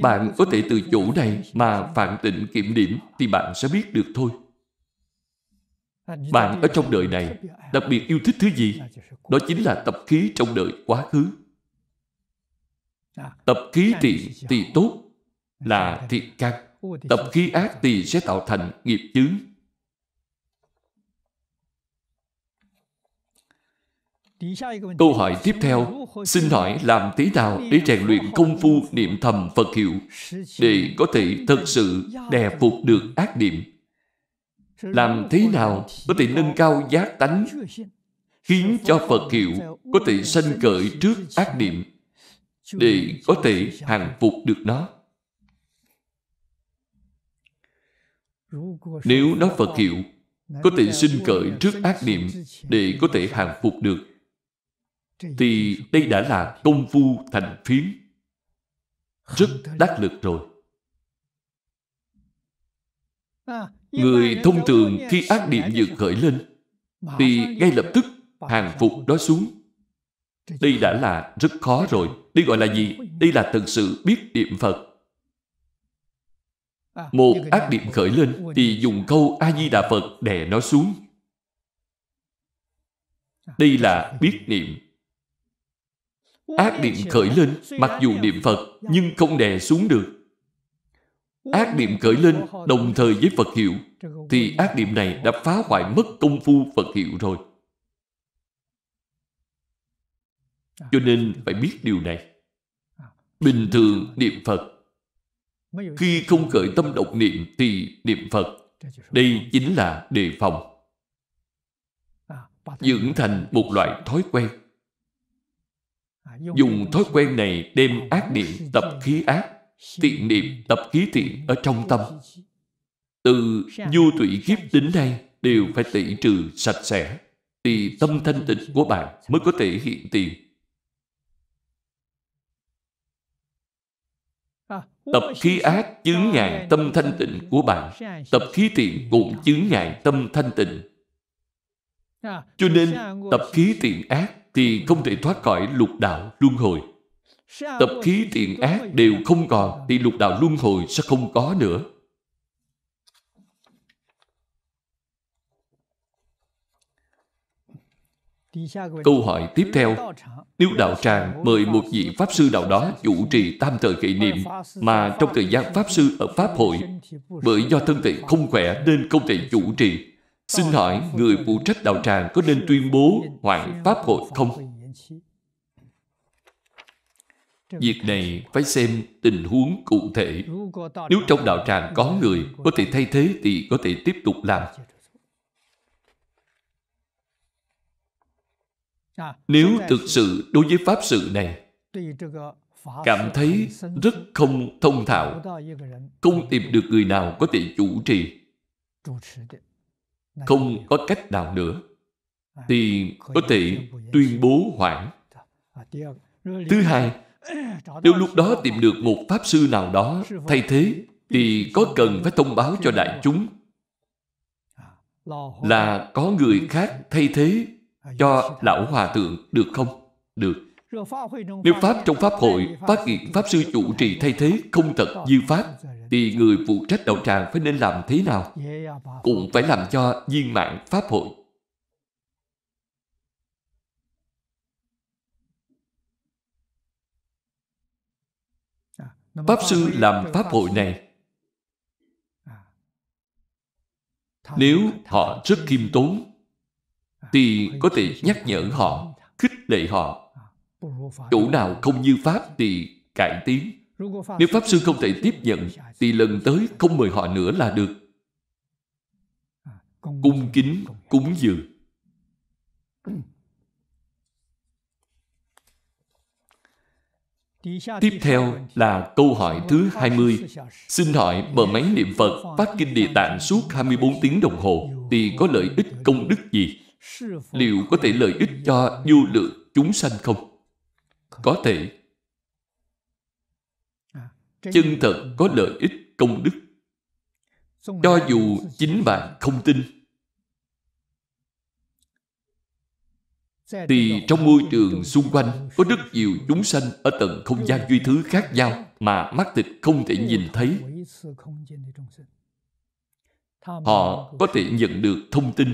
bạn có thể từ chỗ này mà phản tịnh kiểm điểm thì bạn sẽ biết được thôi. Bạn ở trong đời này đặc biệt yêu thích thứ gì? Đó chính là tập khí trong đời quá khứ. À, tập khí thiện thì tốt là thiện căn. Tập khí ác thì sẽ tạo thành nghiệp chướng Câu hỏi tiếp theo, xin hỏi làm thế nào để rèn luyện công phu niệm thầm Phật hiệu để có thể thật sự đè phục được ác niệm? Làm thế nào có thể nâng cao giác tánh khiến cho Phật hiệu có thể sanh cởi trước ác niệm để có thể hàng phục được nó? Nếu nó Phật hiệu có thể sinh cởi trước ác niệm để có thể hàng phục được thì đây đã là công phu thành phiến rất đắc lực rồi à, người thông thường khi ác niệm vừa khởi lên thì ngay lập tức hàng phục đó xuống đây đã là rất khó rồi đây gọi là gì đây là thực sự biết niệm phật à, một ác niệm khởi lên thì dùng câu a di đà phật đè nó xuống à, đây là biết niệm Ác niệm khởi lên, mặc dù niệm Phật, nhưng không đè xuống được. Ác niệm khởi lên đồng thời với Phật hiệu, thì ác niệm này đã phá hoại mất công phu Phật hiệu rồi. Cho nên phải biết điều này. Bình thường niệm Phật, khi không khởi tâm độc niệm thì niệm Phật. Đây chính là đề phòng. Dưỡng thành một loại thói quen dùng thói quen này đem ác niệm tập khí ác tiện niệm tập khí thiện ở trong tâm từ vô tụy kiếp tính nay đều phải tẩy trừ sạch sẽ thì tâm thanh tịnh của bạn mới có thể hiện tiền Tập khí ác chướng ngại tâm thanh tịnh của à, bạn Tập khí tiện cũng chướng ngại tâm thanh tịnh Cho nên tập khí tiện ác thì không thể thoát khỏi lục đạo luân hồi. Tập khí thiện ác đều không còn thì lục đạo luân hồi sẽ không có nữa. Câu hỏi tiếp theo Nếu đạo tràng mời một vị Pháp sư nào đó chủ trì tam thời kỷ niệm mà trong thời gian Pháp sư ở Pháp hội bởi do thân thể không khỏe nên không thể chủ trì Xin hỏi người phụ trách đạo tràng có nên tuyên bố hoãn pháp hội không? Việc này phải xem tình huống cụ thể. Nếu trong đạo tràng có người có thể thay thế thì có thể tiếp tục làm. Nếu thực sự đối với pháp sự này cảm thấy rất không thông thạo, không tìm được người nào có thể chủ trì không có cách nào nữa à, thì có thể tuyên bố hoãn à, thứ hai nếu lúc đó tìm được một pháp sư nào đó thay thế thì có cần phải thông báo cho đại chúng à, là có người khác thay thế cho lão hòa thượng được không? Được. Nếu Pháp trong Pháp hội phát hiện Pháp sư chủ trì thay thế không thật như Pháp thì người phụ trách đạo tràng phải nên làm thế nào? Cũng phải làm cho viên mạng Pháp hội. À, pháp sư làm Pháp hội này à. Nếu họ rất khiêm tốn à, Thì có thể nhắc nhở họ Khích lệ họ Chỗ nào không như Pháp thì cải tiến nếu Pháp Sư không thể tiếp nhận Thì lần tới không mời họ nữa là được Cung kính, cúng dường Tiếp theo là câu hỏi thứ 20 Xin hỏi bờ máy niệm Phật phát kinh địa tạng suốt 24 tiếng đồng hồ Thì có lợi ích công đức gì? Liệu có thể lợi ích cho vô lượng chúng sanh không? Có thể chân thật có lợi ích công đức cho dù chính bạn không tin thì trong môi trường xung quanh có rất nhiều chúng sanh ở tầng không gian duy thứ khác nhau mà mắt thịt không thể nhìn thấy họ có thể nhận được thông tin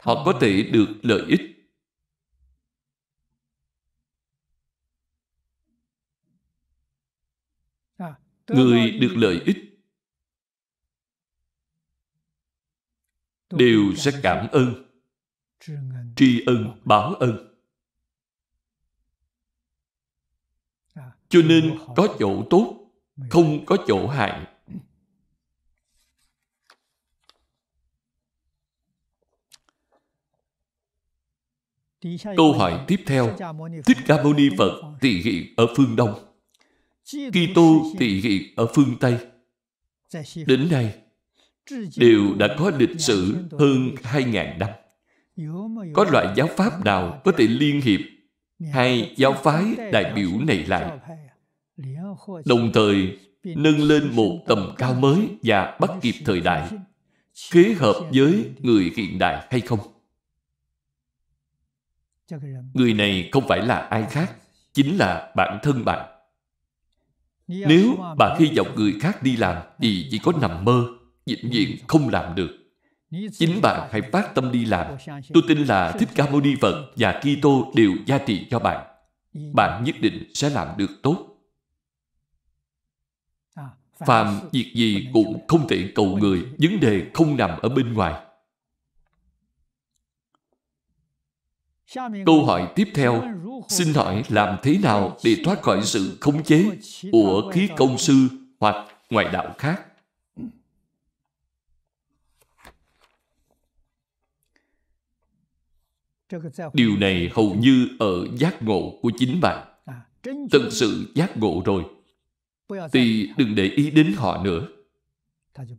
họ có thể được lợi ích người được lợi ích đều sẽ cảm ơn tri ân báo ân à, cho nên có chỗ tốt không có chỗ hại câu hỏi tiếp theo thích ca mâu ni phật thị hiện ở phương đông Kitô thị hiện ở phương Tây dạ đến nay đều đã có dạ lịch sử hơn 2.000 năm. Có loại giáo pháp dạ nào có thể liên hiệp hai giáo phái đại biểu này lại đồng thời nâng lên một tầm cao mới và bắt kịp thời đại kế hợp với người hiện đại hay không? Người này không phải là ai khác, chính là bản thân bạn. Nếu bạn hy vọng người khác đi làm dạ. thì chỉ có nằm mơ, vĩnh viễn không làm được. Chính bạn hãy phát tâm đi làm. Tôi tin là Thích Ca Mâu Ni Phật và Kitô đều gia trị cho bạn. Bạn nhất định sẽ làm được tốt. À, Phàm việc gì cũng không thể cầu người, vấn đề không nằm ở bên ngoài. Câu hỏi tiếp theo, xin hỏi làm thế nào để thoát khỏi sự khống chế của khí công sư hoặc ngoại đạo khác? Điều này hầu như ở giác ngộ của chính bạn. À, Thật sự giác ngộ rồi, thì đừng để ý đến họ nữa.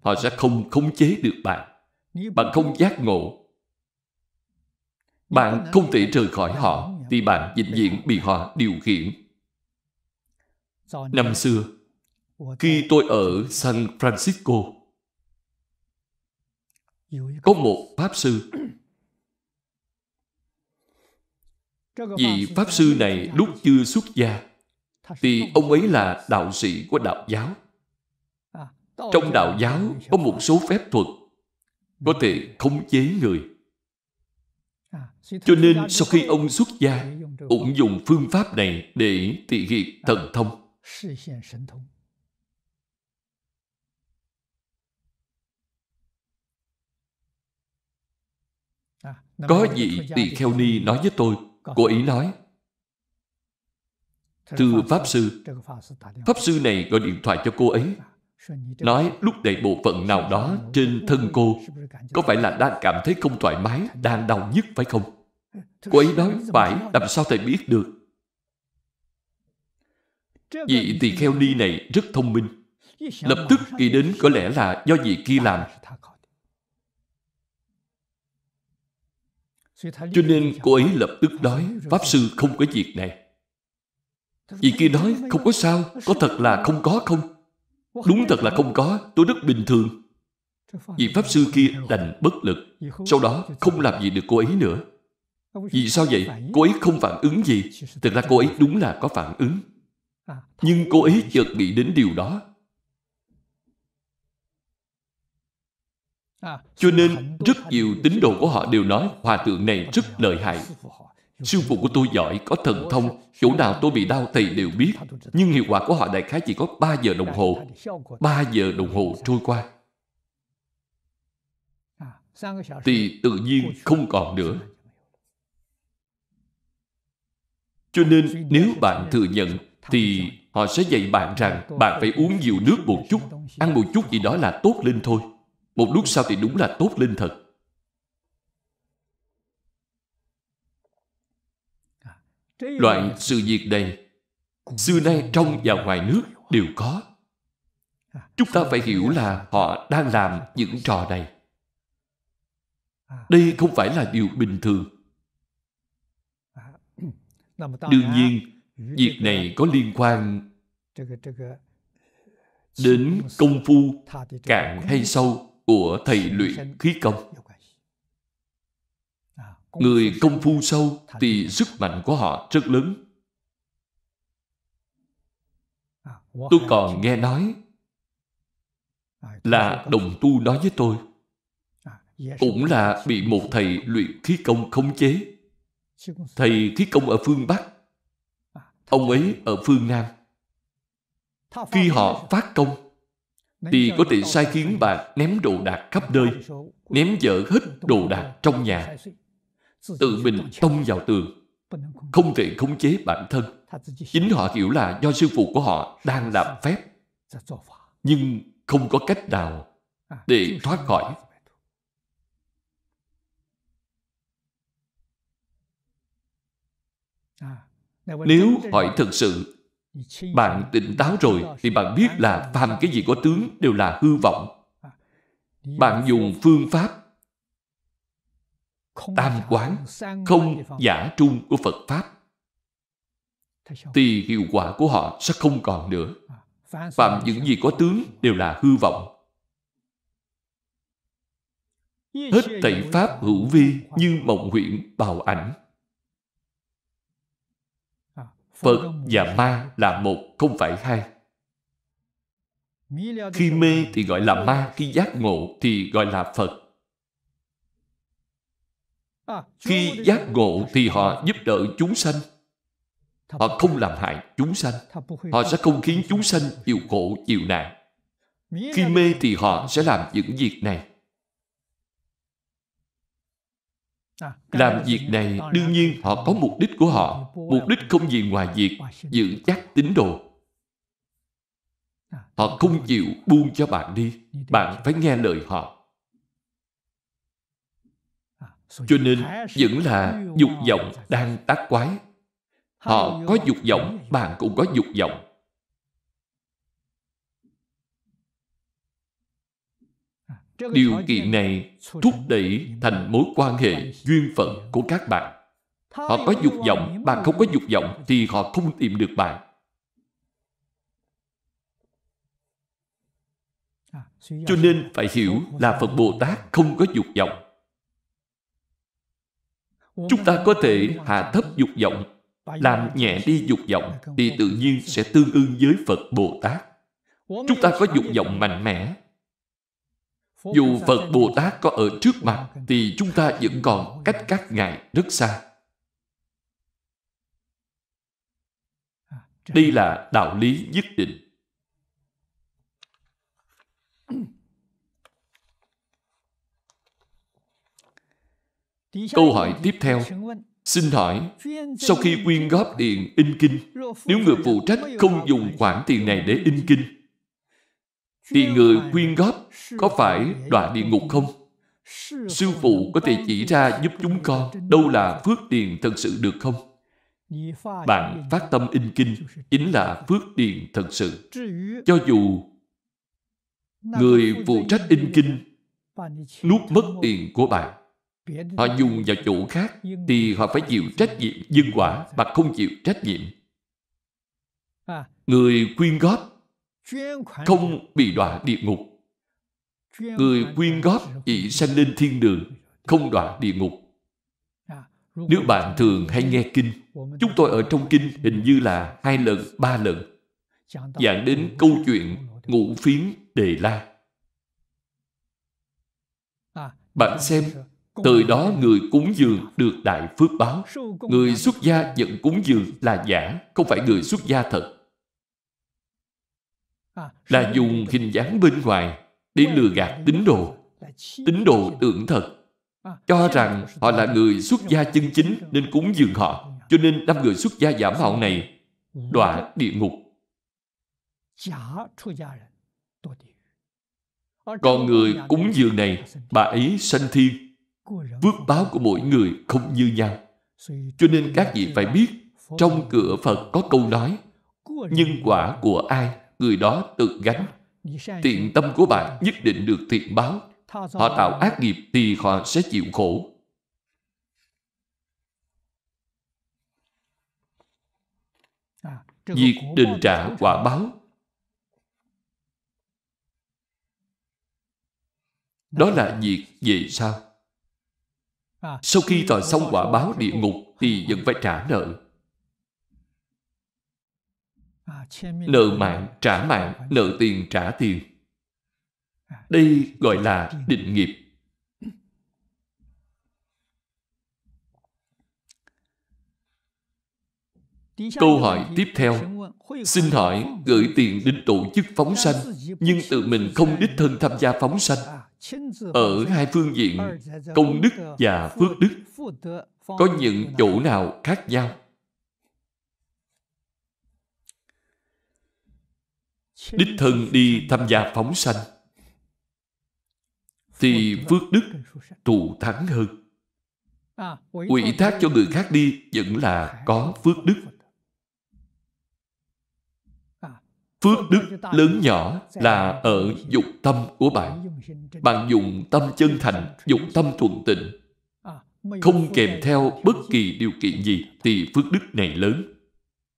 Họ sẽ không khống chế được bạn. Bạn không giác ngộ bạn không thể rời khỏi họ Thì bạn vĩnh viễn bị họ điều khiển Năm xưa Khi tôi ở San Francisco Có một Pháp Sư Vị Pháp Sư này lúc chưa xuất gia Thì ông ấy là đạo sĩ của đạo giáo à, Trong đạo giáo có một số phép thuật Có thể khống chế người cho nên sau khi ông xuất gia Ông dùng phương pháp này để tị hiện thần thông à, Có vị tỳ kheo ni nói với tôi Cô ý nói Thưa Pháp Sư Pháp Sư này gọi điện thoại cho cô ấy à, nói lúc đầy bộ phận nào đó trên thân cô có phải là đang cảm thấy không thoải mái đang đau nhức phải không cô ấy nói phải làm sao thầy biết được vị tỳ kheo ni này rất thông minh lập tức nghĩ đến có lẽ là do vị kia làm cho nên cô ấy lập tức nói pháp sư không có việc này vị kia nói không có sao có thật là không có không Đúng thật là không có, tôi rất bình thường. Vị Pháp Sư kia đành bất lực. Sau đó không làm gì được cô ấy nữa. Vì sao vậy? Cô ấy không phản ứng gì. thật ra cô ấy đúng là có phản ứng. Nhưng cô ấy chợt bị đến điều đó. Cho nên rất nhiều tín đồ của họ đều nói Hòa thượng này rất lợi hại Sư phụ của tôi giỏi, có thần thông, chỗ nào tôi bị đau thầy đều biết. Nhưng hiệu quả của họ đại khái chỉ có 3 giờ đồng hồ. 3 giờ đồng hồ trôi qua. Thì tự nhiên không còn nữa. Cho nên nếu bạn thừa nhận thì họ sẽ dạy bạn rằng bạn phải uống nhiều nước một chút, ăn một chút gì đó là tốt lên thôi. Một lúc sau thì đúng là tốt lên thật. Loại sự việc này Xưa nay trong và ngoài nước đều có Chúng ta phải hiểu là họ đang làm những trò này Đây không phải là điều bình thường Đương nhiên, việc này có liên quan đến công phu cạn hay sâu của thầy luyện khí công. Người công phu sâu thì sức mạnh của họ rất lớn. À, tôi còn nghe nói à, là đồng tu nói với tôi à, cũng là bị một thầy luyện khí công khống chế. Thầy khí công ở phương Bắc, ông ấy ở phương Nam. Khi họ phát công, thì có thể sai khiến bạn ném đồ đạc khắp nơi, ném dở hết đồ đạc trong nhà, tự mình tông vào tường không thể khống chế bản thân chính họ hiểu là do sư phụ của họ đang làm phép nhưng không có cách nào để thoát khỏi nếu hỏi thật sự bạn tỉnh táo rồi thì bạn biết là phàm cái gì có tướng đều là hư vọng bạn dùng phương pháp tam quán không giả trung của phật pháp thì hiệu quả của họ sẽ không còn nữa à, phạm những gì có tướng đều là hư vọng hết tẩy pháp hữu vi như mộng huyễn bào ảnh à, phật và ma là một không phải hai khi mê thì gọi là ma khi giác ngộ thì gọi là phật À, Khi giác ngộ thì họ giúp đỡ chúng sanh. Họ không làm hại chúng sanh. Họ sẽ không khiến chúng sanh chịu khổ, chịu nạn. Khi mê thì họ sẽ làm những việc này. À, làm việc này đương nhiên họ có mục đích của họ. Mục đích không gì ngoài việc giữ chắc tín đồ. À, họ không chịu buông cho bạn đi. Bạn phải nghe lời họ. Cho nên vẫn là dục vọng đang tác quái. Họ có dục vọng, bạn cũng có dục vọng. À, Điều kiện này thúc đẩy thành mối quan hệ duyên phận của các bạn. Họ có dục vọng, bạn không có dục vọng thì họ không tìm được bạn. À, Cho nên phải hiểu là Phật Bồ Tát không có dục vọng chúng ta có thể hạ thấp dục vọng làm nhẹ đi dục vọng thì tự nhiên sẽ tương ương với phật bồ tát chúng ta có dục vọng mạnh mẽ dù phật bồ tát có ở trước mặt thì chúng ta vẫn còn cách các ngài rất xa đây là đạo lý nhất định Câu hỏi tiếp theo Xin hỏi, sau khi quyên góp tiền in kinh, nếu người phụ trách không dùng khoản tiền này để in kinh, thì người quyên góp có phải đọa địa ngục không? Sư phụ có thể chỉ ra giúp chúng con đâu là phước tiền thật sự được không? Bạn phát tâm in kinh chính là phước tiền thật sự. Cho dù người phụ trách in kinh nuốt mất tiền của bạn, họ dùng vào chỗ khác thì họ phải chịu trách nhiệm nhân quả mà không chịu trách nhiệm người quyên góp không bị đọa địa ngục người quyên góp chỉ sanh lên thiên đường không đọa địa ngục à, nếu bạn thường hay nghe kinh chúng tôi ở trong kinh hình như là hai lần ba lần giảng đến câu chuyện ngũ phiến đề la à. bạn xem từ đó người cúng dường được đại phước báo. Người xuất gia nhận cúng dường là giả, không phải người xuất gia thật. À, là dùng hình dáng bên ngoài để lừa gạt tín đồ. Tín đồ tưởng thật. À, cho rằng họ là người xuất gia chân chính nên cúng dường họ. Cho nên năm người xuất gia giả mạo này đọa địa ngục. Còn người cúng dường này, bà ấy sanh thiên phước báo của mỗi người không như nhau cho nên các vị phải biết trong cửa phật có câu nói nhân quả của ai người đó tự gánh thiện tâm của bạn nhất định được thiện báo họ tạo ác nghiệp thì họ sẽ chịu khổ à, việc đền trả quả báo đó là việc về sau À, Sau khi tòa xong quả báo địa ngục thì vẫn phải trả nợ. À, nợ mạng trả mạng, nợ tiền trả tiền. À, Đây gọi là định nghiệp. Câu hỏi tiếp theo Xin hỏi gửi tiền đến tổ chức phóng sanh Nhưng tự mình không đích thân tham gia phóng sanh ở hai phương diện công đức và phước đức có những chỗ nào khác nhau đích thân đi tham gia phóng sanh thì phước đức thù thắng hơn ủy thác cho người khác đi vẫn là có phước đức phước đức lớn nhỏ là ở dục tâm của bạn bạn dùng tâm chân thành dục tâm thuận tịnh à, không kèm theo bất kỳ điều kiện gì thì phước đức này lớn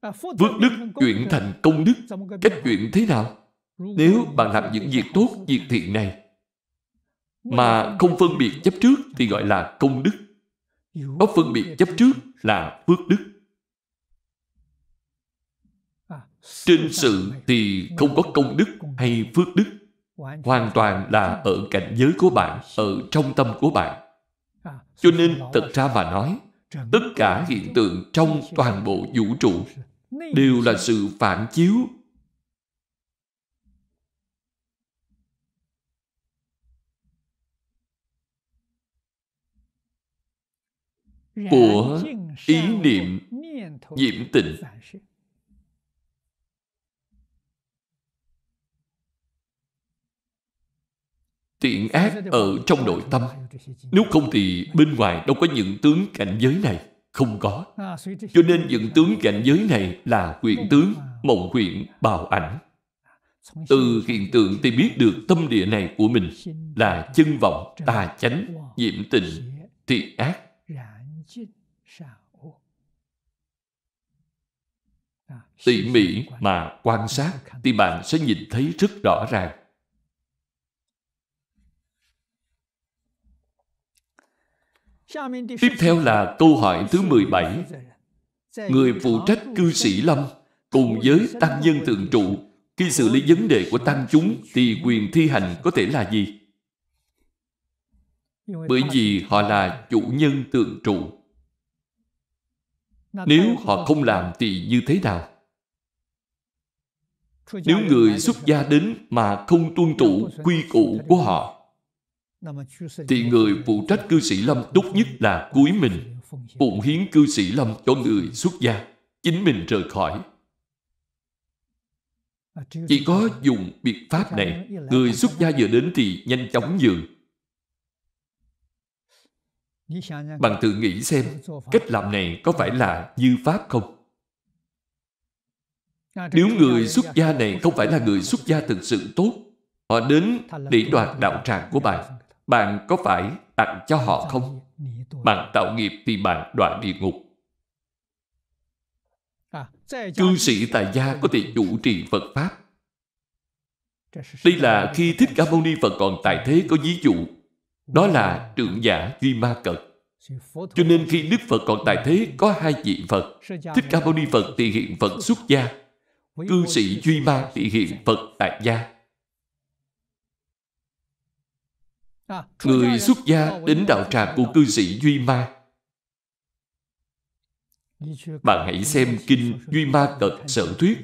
à, phước đức chuyển thành công đức cách chuyển thế nào nếu bạn làm những việc tốt việc thiện này mà không phân biệt chấp trước thì gọi là công đức có phân biệt chấp trước là phước đức trên sự thì không có công đức hay phước đức hoàn toàn là ở cảnh giới của bạn ở trong tâm của bạn cho nên thật ra mà nói tất cả hiện tượng trong toàn bộ vũ trụ đều là sự phản chiếu của ý niệm nhiễm tịnh tiện ác ở trong nội tâm. Nếu không thì bên ngoài đâu có những tướng cảnh giới này. Không có. Cho nên những tướng cảnh giới này là huyện tướng, mộng huyện, bào ảnh. Từ hiện tượng thì biết được tâm địa này của mình là chân vọng, tà chánh, nhiễm tình thiện ác. Tỉ mỉ mà quan sát thì bạn sẽ nhìn thấy rất rõ ràng. Tiếp theo là câu hỏi thứ 17. Người phụ trách cư sĩ Lâm cùng với tăng nhân thượng trụ khi xử lý vấn đề của tăng chúng thì quyền thi hành có thể là gì? Bởi vì họ là chủ nhân tượng trụ. Nếu họ không làm thì như thế nào? Nếu người xuất gia đến mà không tuân thủ quy củ của họ thì người phụ trách cư sĩ lâm tốt nhất là cuối mình phụng hiến cư sĩ lâm cho người xuất gia chính mình rời khỏi chỉ có dùng biện pháp này người xuất gia vừa đến thì nhanh chóng dừng bạn tự nghĩ xem cách làm này có phải là như pháp không à, nếu người xuất gia này không phải là người xuất gia thực sự tốt họ đến để đoạt đạo tràng của bạn bạn có phải tặng cho họ dạ, không? Bạn tạo nghiệp thì bạn đoạn địa ngục. À, cư sĩ tại gia có thể chủ trì Phật Pháp. Đây là khi Thích Ca Mâu Ni Phật còn tại thế có ví dụ. Đó là trưởng giả Duy Ma Cật. Cho nên khi Đức Phật còn tại thế có hai vị Phật. Thích Ca Mâu Ni Phật thì hiện Phật xuất gia. Cư sĩ Duy Ma thì hiện Phật tại gia. À, người xuất gia đến đạo tràng của cư sĩ Duy Ma Bạn hãy xem kinh Duy Ma Cật Sở Thuyết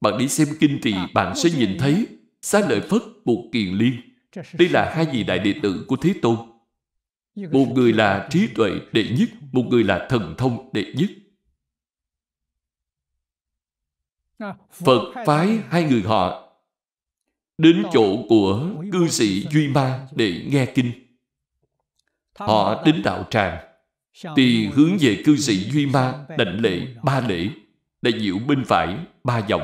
Bạn đi xem kinh thì à, bạn sẽ nhìn thấy Xá lợi Phất Bụt Kiền Liên Đây là hai vị đại đệ tử của Thế Tôn Một người là trí tuệ đệ nhất Một người là thần thông đệ nhất à, Phật phái hai người họ đến chỗ của cư sĩ Duy Ma để nghe kinh. Họ đến đạo tràng, thì hướng về cư sĩ Duy Ma đảnh lễ ba lễ, đại diệu bên phải ba dòng.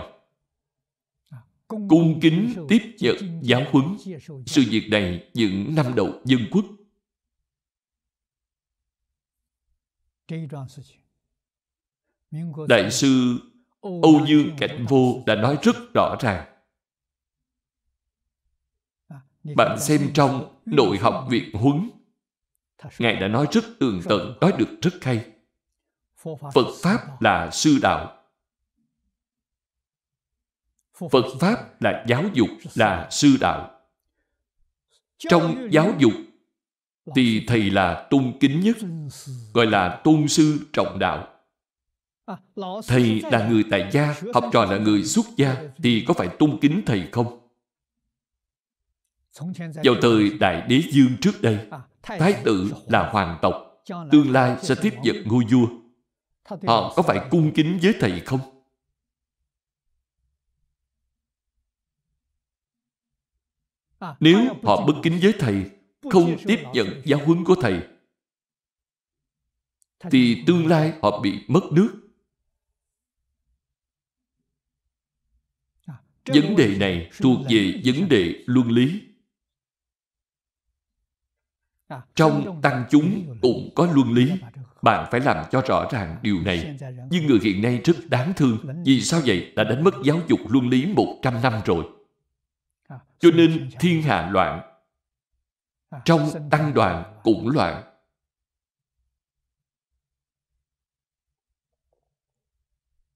À, cung kính tiếp nhận giáo huấn sự việc này những năm đầu dân quốc. Đại sư Âu Dương Cảnh Vô đã nói rất rõ ràng bạn xem trong nội học viện huấn Ngài đã nói rất tường tận, nói được rất hay. Phật Pháp là sư đạo. Phật Pháp là giáo dục, là sư đạo. Trong giáo dục thì thầy là tôn kính nhất, gọi là tôn sư trọng đạo. Thầy là người tại gia, học trò là người xuất gia, thì có phải tôn kính thầy không? Vào thời Đại Đế Dương trước đây, à, Thái tử là hoàng tộc, tương lai sẽ tiếp vật ngôi vua. Họ có phải cung kính với thầy không? À, Nếu họ bất kính với thầy, không tiếp nhận giáo huấn của thầy, thì tương lai họ bị mất nước. À, vấn đề này thuộc về vấn đề luân lý trong tăng chúng cũng có luân lý bạn phải làm cho rõ ràng điều này nhưng người hiện nay rất đáng thương vì sao vậy đã đánh mất giáo dục luân lý 100 năm rồi à, cho nên thiên hạ loạn à, trong tăng đoàn cũng loạn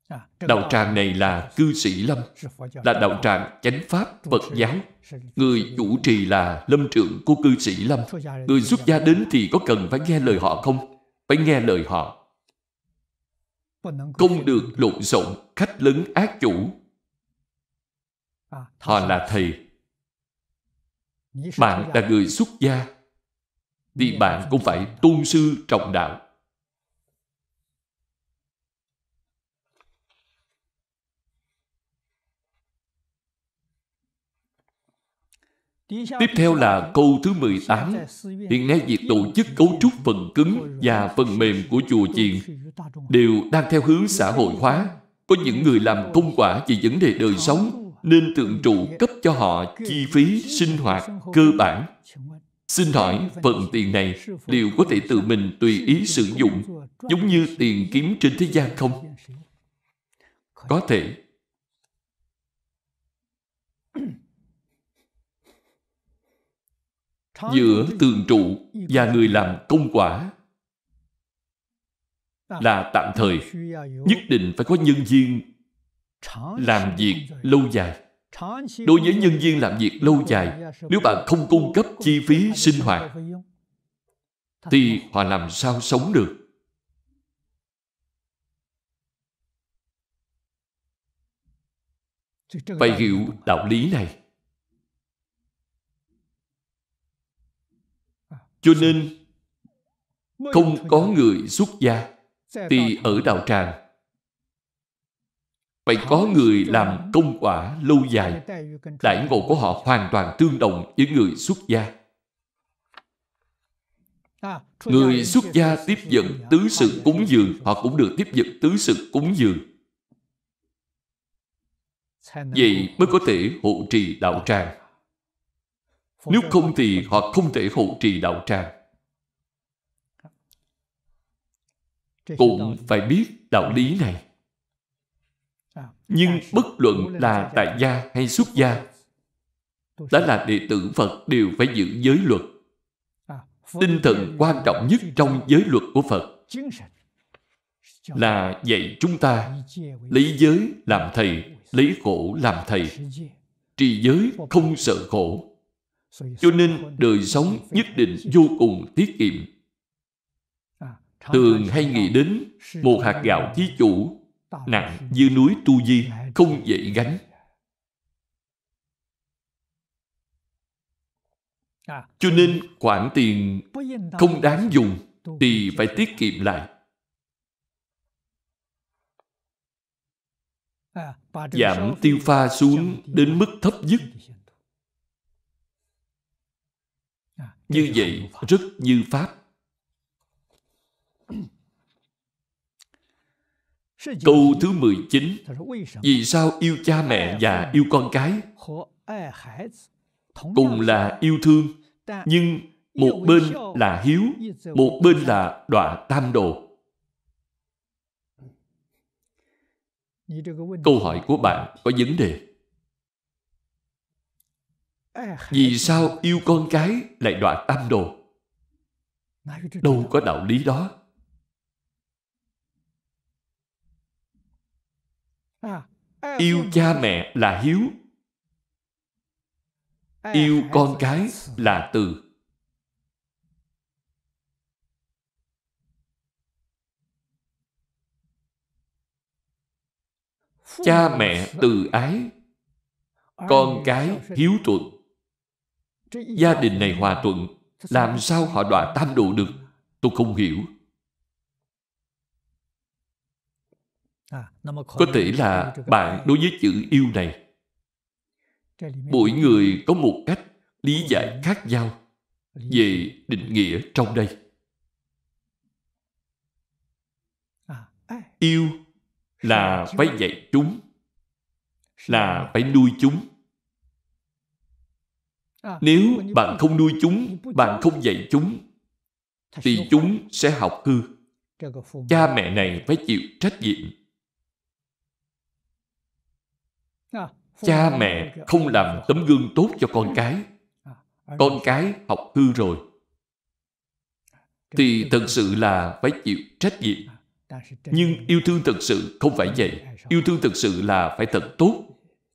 À, đạo tràng này là cư sĩ Lâm, là đạo tràng chánh pháp Phật giáo. Người chủ trì là lâm trưởng của cư sĩ Lâm. Người xuất gia đến thì có cần phải nghe lời họ không? Phải nghe lời họ. Không được lộn xộn khách lớn ác chủ. À, họ là thầy. Bạn là người xuất gia, thì bạn cũng phải tôn sư trọng đạo. Tiếp theo là câu thứ 18. Hiện nay việc tổ chức cấu trúc phần cứng và phần mềm của chùa chiền đều đang theo hướng xã hội hóa. Có những người làm công quả vì vấn đề đời sống nên tượng trụ cấp cho họ chi phí sinh hoạt cơ bản. Xin hỏi phần tiền này đều có thể tự mình tùy ý sử dụng giống như tiền kiếm trên thế gian không? Có thể giữa tường trụ và người làm công quả là tạm thời nhất định phải có nhân viên làm việc lâu dài đối với nhân viên làm việc lâu dài nếu bạn không cung cấp chi phí sinh hoạt thì họ làm sao sống được phải hiểu đạo lý này Cho nên không có người xuất gia thì ở đạo tràng phải có người làm công quả lâu dài đãi ngộ của họ hoàn toàn tương đồng với người xuất gia à, người xuất gia tiếp dẫn tứ sự cúng dường họ cũng được tiếp dẫn tứ sự cúng dường vậy mới có thể hộ trì đạo tràng nếu không thì họ không thể hộ trì đạo tràng. Cũng phải biết đạo lý này. À, Nhưng bất luận là tại gia hay xuất gia, đó là đệ tử Phật đều phải giữ giới luật. À, Tinh thần quan trọng nhất trong giới luật của Phật là dạy chúng ta lấy giới làm thầy, lấy khổ làm thầy. Trì giới không sợ khổ, cho nên đời sống nhất định vô cùng tiết kiệm à, thường hay nghĩ đến một hạt gạo thí chủ nặng như núi tu di không dễ gánh à, cho nên khoản tiền không đáng dùng thì phải tiết kiệm lại à, giảm tiêu pha xuống đến mức thấp nhất Như vậy rất như Pháp Câu thứ 19 Vì sao yêu cha mẹ và yêu con cái e Cùng là yêu thương Nhưng một bên là hiếu Một bên là đọa tam đồ Câu hỏi của bạn có vấn đề vì sao yêu con cái lại đọa tam đồ? Đâu có đạo lý đó. À, yêu cha mẹ là hiếu. Yêu con cái là từ. Cha mẹ từ ái, con cái hiếu thuận. Gia đình này hòa thuận Làm sao họ đọa tam độ được Tôi không hiểu à, Có thể là bạn đối với chữ yêu này Mỗi người có một cách lý giải khác nhau về định nghĩa trong đây. À, yêu là phải dạy chúng, là phải nuôi chúng, Ờ, Nếu bạn không nuôi chúng, bạn không dạy chúng, thì chúng sẽ học hư. Cha mẹ này phải chịu trách nhiệm. Ờ, Cha mẹ không làm tấm gương tốt cho con cái. Ờ, con cái học hư rồi. Thì thật sự là phải chịu trách nhiệm. Nhưng yêu thương thật sự không phải vậy. Yêu thương thật sự là phải thật tốt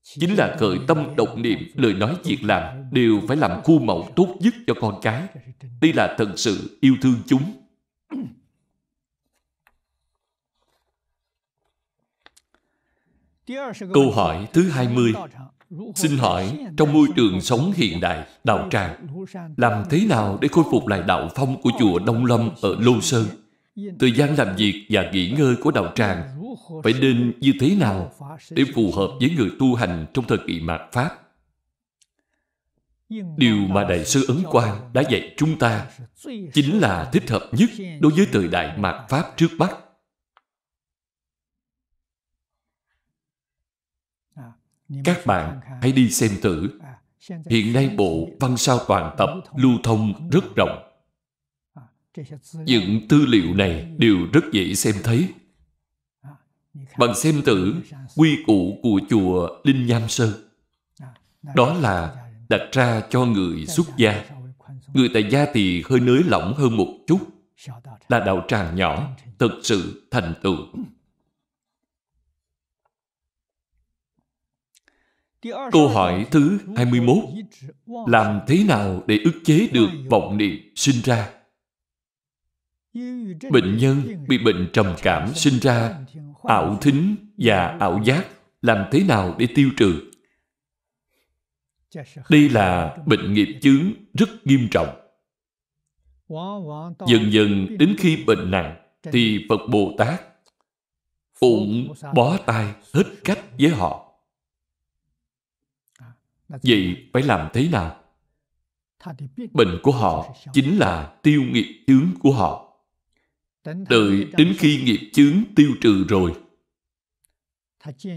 chính là khởi tâm động niệm lời nói việc làm đều phải làm khu mẫu tốt nhất cho con cái đây là thật sự yêu thương chúng Câu hỏi thứ 20 Xin hỏi, trong môi trường sống hiện đại, đạo tràng, làm thế nào để khôi phục lại đạo phong của chùa Đông Lâm ở Lô Sơn? Thời gian làm việc và nghỉ ngơi của đạo tràng phải nên như thế nào để phù hợp với người tu hành trong thời kỳ mạt Pháp. Điều mà Đại sư Ấn Quang đã dạy chúng ta chính là thích hợp nhất đối với thời đại mạt Pháp trước mắt. Các bạn hãy đi xem thử Hiện nay bộ văn sao toàn tập lưu thông rất rộng. Những tư liệu này đều rất dễ xem thấy bằng xem tử quy củ của chùa Linh Nham Sơn Đó là đặt ra cho người xuất gia Người tại gia thì hơi nới lỏng hơn một chút Là đạo tràng nhỏ Thật sự thành tựu Câu hỏi thứ 21 Làm thế nào để ức chế được vọng niệm sinh ra? Bệnh nhân bị bệnh trầm cảm sinh ra ảo thính và ảo giác làm thế nào để tiêu trừ đây là bệnh nghiệp chướng rất nghiêm trọng dần dần đến khi bệnh nặng thì phật bồ tát cũng bó tay hết cách với họ vậy phải làm thế nào bệnh của họ chính là tiêu nghiệp chướng của họ đợi đến khi nghiệp chướng tiêu trừ rồi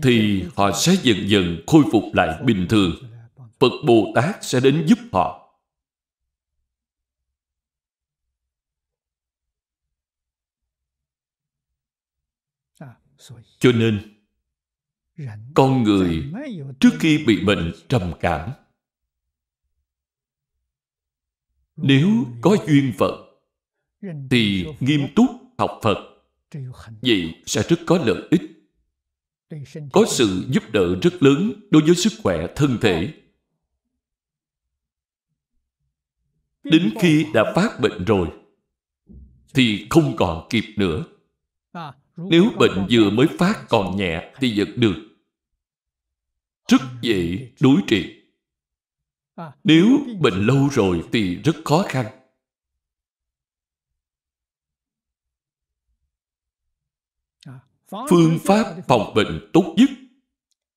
thì họ sẽ dần dần khôi phục lại bình thường phật bồ tát sẽ đến giúp họ à, cho nên con người trước khi bị bệnh trầm cảm nếu có duyên phận thì nghiêm túc học Phật Vậy sẽ rất có lợi ích Có sự giúp đỡ rất lớn đối với sức khỏe thân thể Đến khi đã phát bệnh rồi Thì không còn kịp nữa Nếu bệnh vừa mới phát còn nhẹ Thì vẫn được Rất dễ đối trị Nếu bệnh lâu rồi thì rất khó khăn phương pháp phòng bệnh tốt nhất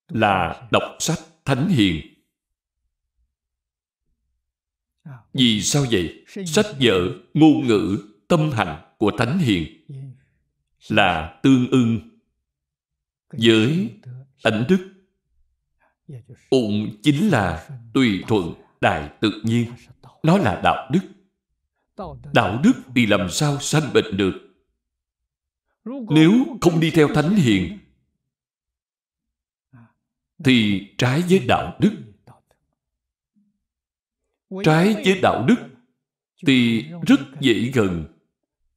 là đọc sách thánh hiền vì sao vậy sách vở ngôn ngữ tâm hành của thánh hiền là tương ưng với ảnh đức cũng chính là tùy thuận đại tự nhiên nó là đạo đức đạo đức thì làm sao sanh bệnh được nếu không đi theo thánh hiền thì trái với đạo đức trái với đạo đức thì rất dễ gần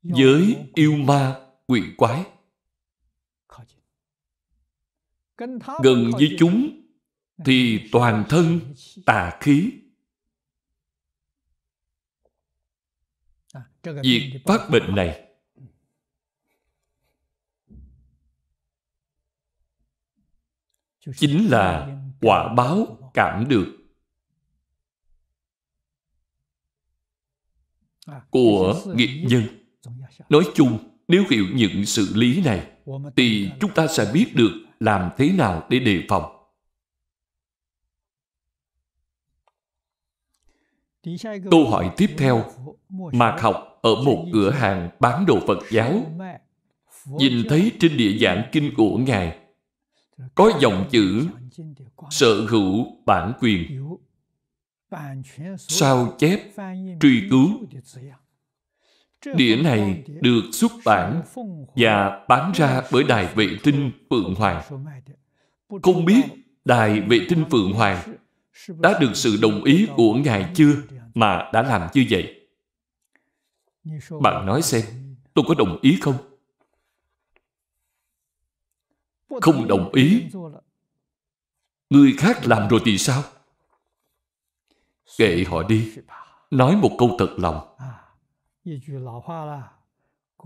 với yêu ma quỷ quái gần với chúng thì toàn thân tà khí việc phát bệnh này chính là quả báo cảm được à, của nghiệp nhân nói chung nếu hiểu những sự lý này thì chúng ta sẽ biết được làm thế nào để đề phòng câu hỏi tiếp theo mạc học ở một cửa hàng bán đồ phật giáo nhìn thấy trên địa giảng kinh của ngài có dòng chữ sở hữu bản quyền sao chép truy cứu đĩa này được xuất bản và bán ra bởi đài vệ tinh phượng hoàng không biết đài vệ tinh phượng hoàng đã được sự đồng ý của ngài chưa mà đã làm như vậy bạn nói xem tôi có đồng ý không không đồng ý người khác làm rồi thì sao kệ họ đi nói một câu thật lòng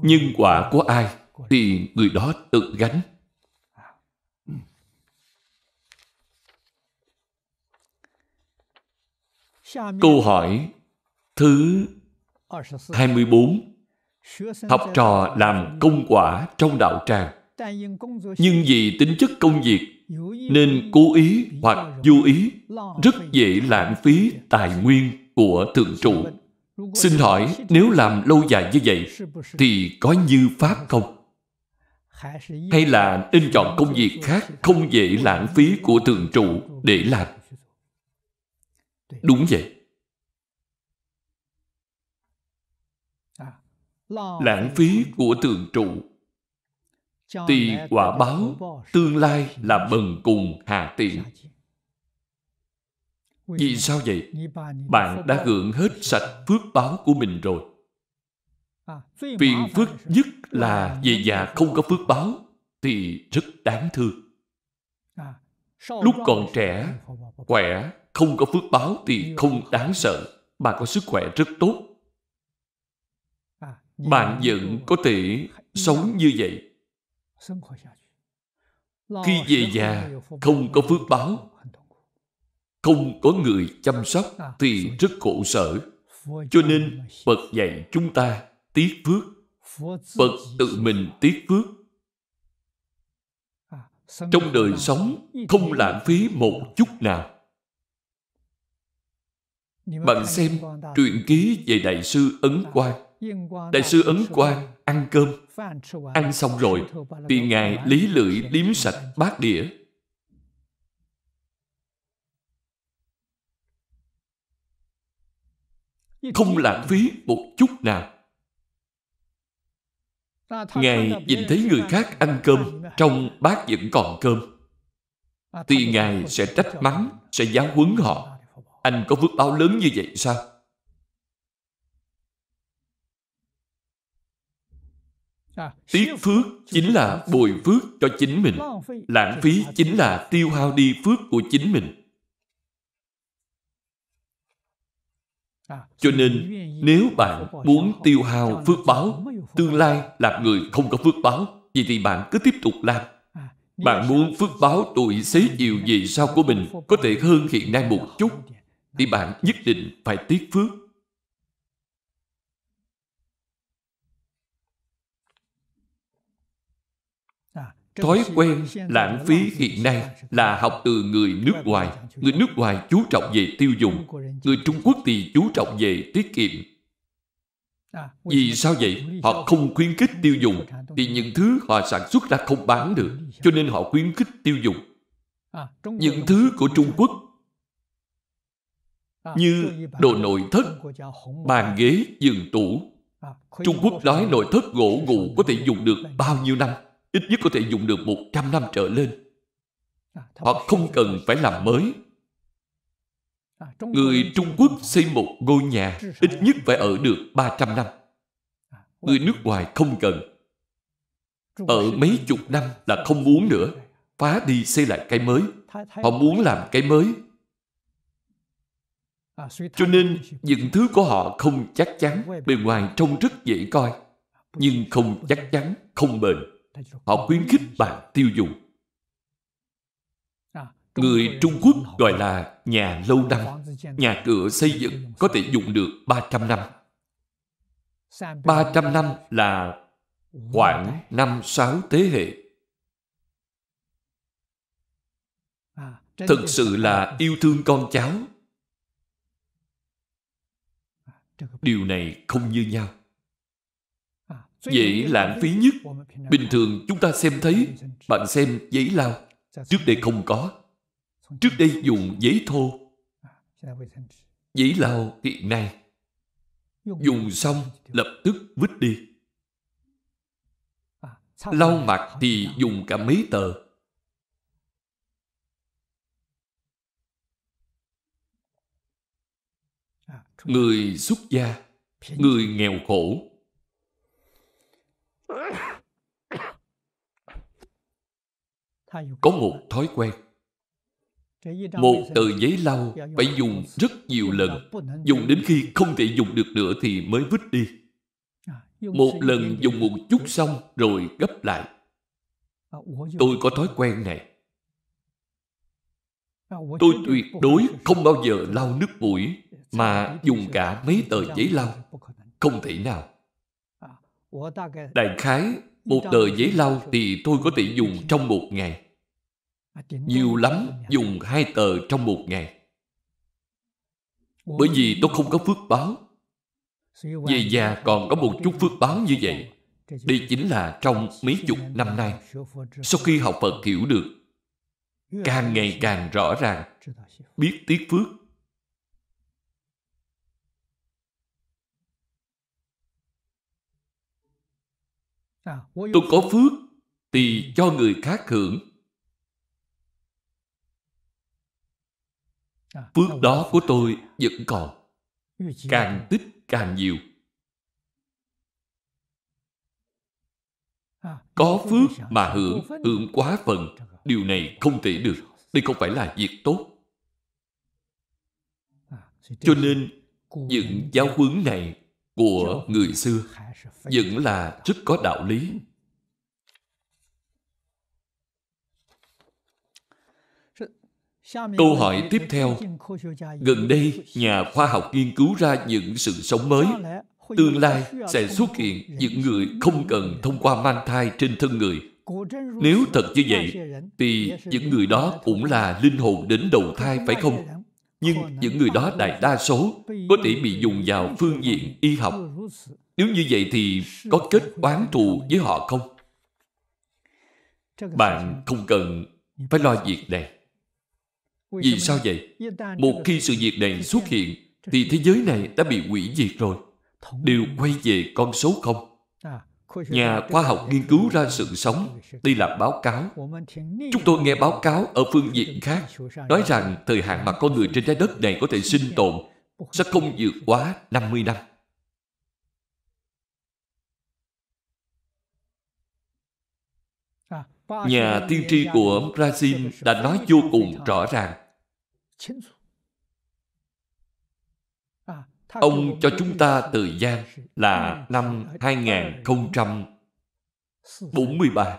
nhưng quả của ai thì người đó tự gánh Câu hỏi thứ 24 Học trò làm công quả trong đạo tràng nhưng vì tính chất công việc nên cố ý hoặc vô ý rất dễ lãng phí tài nguyên của thượng trụ xin hỏi nếu làm lâu dài như vậy thì có như pháp không hay là nên chọn công việc khác không dễ lãng phí của thượng trụ để làm đúng vậy lãng phí của thượng trụ thì quả báo tương lai là bần cùng hà tiện dạ vì sao vậy bạn đã gượng hết sạch phước báo của mình rồi à, phiền phức nhất là về già à, không có phước báo thì rất đáng thương lúc còn trẻ khỏe không có phước báo thì không đáng sợ bạn có sức khỏe rất tốt à, bạn vẫn có thể sống như vậy khi về già không có phước báo không có người chăm sóc à, thì rất khổ sở cho nên phật dạy chúng ta tiết phước phật tự mình tiết phước à, trong đời sống không lãng phí một chút nào bạn xem truyện ký về đại sư ấn à, quang đại sư ấn quang ăn cơm Ăn xong rồi thì Ngài lý lưỡi liếm sạch bát đĩa. Không lãng phí một chút nào. Ngài nhìn thấy người khác ăn cơm Trong bát vẫn còn cơm Thì Ngài sẽ trách mắng Sẽ giáo huấn họ Anh có phước báo lớn như vậy sao? À, tiếc phước chính là bồi phước cho chính mình. Lãng phí chính là tiêu hao đi phước của chính mình. À, cho nên, nếu bạn muốn tiêu hao phước báo, tương lai là người không có phước báo, vậy thì bạn cứ tiếp tục làm. À, bạn muốn phước báo tuổi xế chiều về sau của mình có thể hơn hiện nay một chút, thì bạn nhất định phải tiếc phước. thói quen lãng phí hiện nay là học từ người nước ngoài người nước ngoài chú trọng về tiêu dùng người trung quốc thì chú trọng về tiết kiệm à, vì sao vậy họ không khuyến khích tiêu dùng thì những thứ họ sản xuất ra không bán được cho nên họ khuyến khích tiêu dùng à, những thứ của trung quốc à, như đồ nội thất bàn ghế giường tủ trung quốc nói nội thất gỗ ngụ có thể dùng được bao nhiêu năm ít nhất có thể dùng được 100 năm trở lên. À, họ không cần phải làm mới. À, Người Trung Quốc xây một ngôi nhà ít nhất phải ở được 300 năm. À, Người nước ngoài không cần. Ở mấy chục năm là không muốn nữa. Phá đi xây lại cái mới. Họ muốn làm cái mới. Cho nên những thứ của họ không chắc chắn, bề ngoài trông rất dễ coi, nhưng không chắc chắn, không bền họ khuyến khích bạn tiêu dùng à, Người Trung Quốc gọi là nhà lâu năm. Nhà cửa xây dựng có thể dùng được 300 năm. 300 năm là khoảng năm sáu thế hệ. À, Thực sự là yêu thương con cháu. À, Điều này không như nhau dễ lãng phí nhất. Bình thường chúng ta xem thấy, bạn xem giấy lao, trước đây không có. Trước đây dùng giấy thô. Giấy lao hiện nay, dùng xong lập tức vứt đi. Lau mặt thì dùng cả mấy tờ. Người xuất gia, người nghèo khổ có một thói quen một tờ giấy lau phải dùng rất nhiều lần dùng đến khi không thể dùng được nữa thì mới vứt đi một à, lần dùng một chút xong rồi gấp lại à, tôi có thói quen này à, tôi tuyệt đối không bao giờ lau nước mũi mà dùng cả mấy tờ giấy lau không thể nào Đại khái một tờ giấy lau thì tôi có thể dùng trong một ngày. À, Nhiều lắm dùng hai tờ trong một ngày. Bởi vì tôi không có phước báo. Về già còn có một chút phước báo như vậy. Đây chính là trong mấy chục năm nay. Sau khi học Phật hiểu được, càng ngày càng rõ ràng, biết tiếc phước tôi có phước thì cho người khác hưởng phước đó của tôi vẫn còn càng tích càng nhiều có phước mà hưởng hưởng quá phần điều này không thể được đây không phải là việc tốt cho nên những giáo huấn này của người xưa vẫn là rất có đạo lý câu hỏi tiếp theo gần đây nhà khoa học nghiên cứu ra những sự sống mới tương lai sẽ xuất hiện những người không cần thông qua mang thai trên thân người nếu thật như vậy thì những người đó cũng là linh hồn đến đầu thai phải không nhưng những người đó đại đa số có thể bị dùng vào phương diện y học. Nếu như vậy thì có kết oán thù với họ không? Bạn không cần phải lo việc này. Vì sao vậy? Một khi sự việc này xuất hiện, thì thế giới này đã bị hủy diệt rồi. Đều quay về con số không nhà khoa học nghiên cứu ra sự sống đi là báo cáo chúng tôi nghe báo cáo ở phương diện khác nói rằng thời hạn mà con người trên trái đất này có thể sinh tồn sẽ không vượt quá 50 năm nhà tiên tri của brazil đã nói vô cùng rõ ràng Ông cho chúng ta thời gian là năm 2043.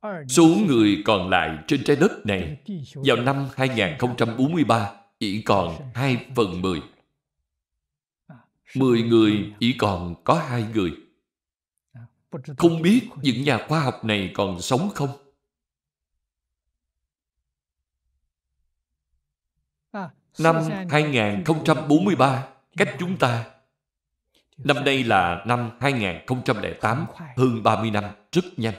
À, số người còn lại trên trái đất này vào năm 2043 chỉ còn 2 phần 10. 10 à, người chỉ còn có hai người. À, không biết những nhà khoa học này còn sống không? Năm 2043 Cách chúng ta Năm nay là năm 2008 Hơn 30 năm Rất nhanh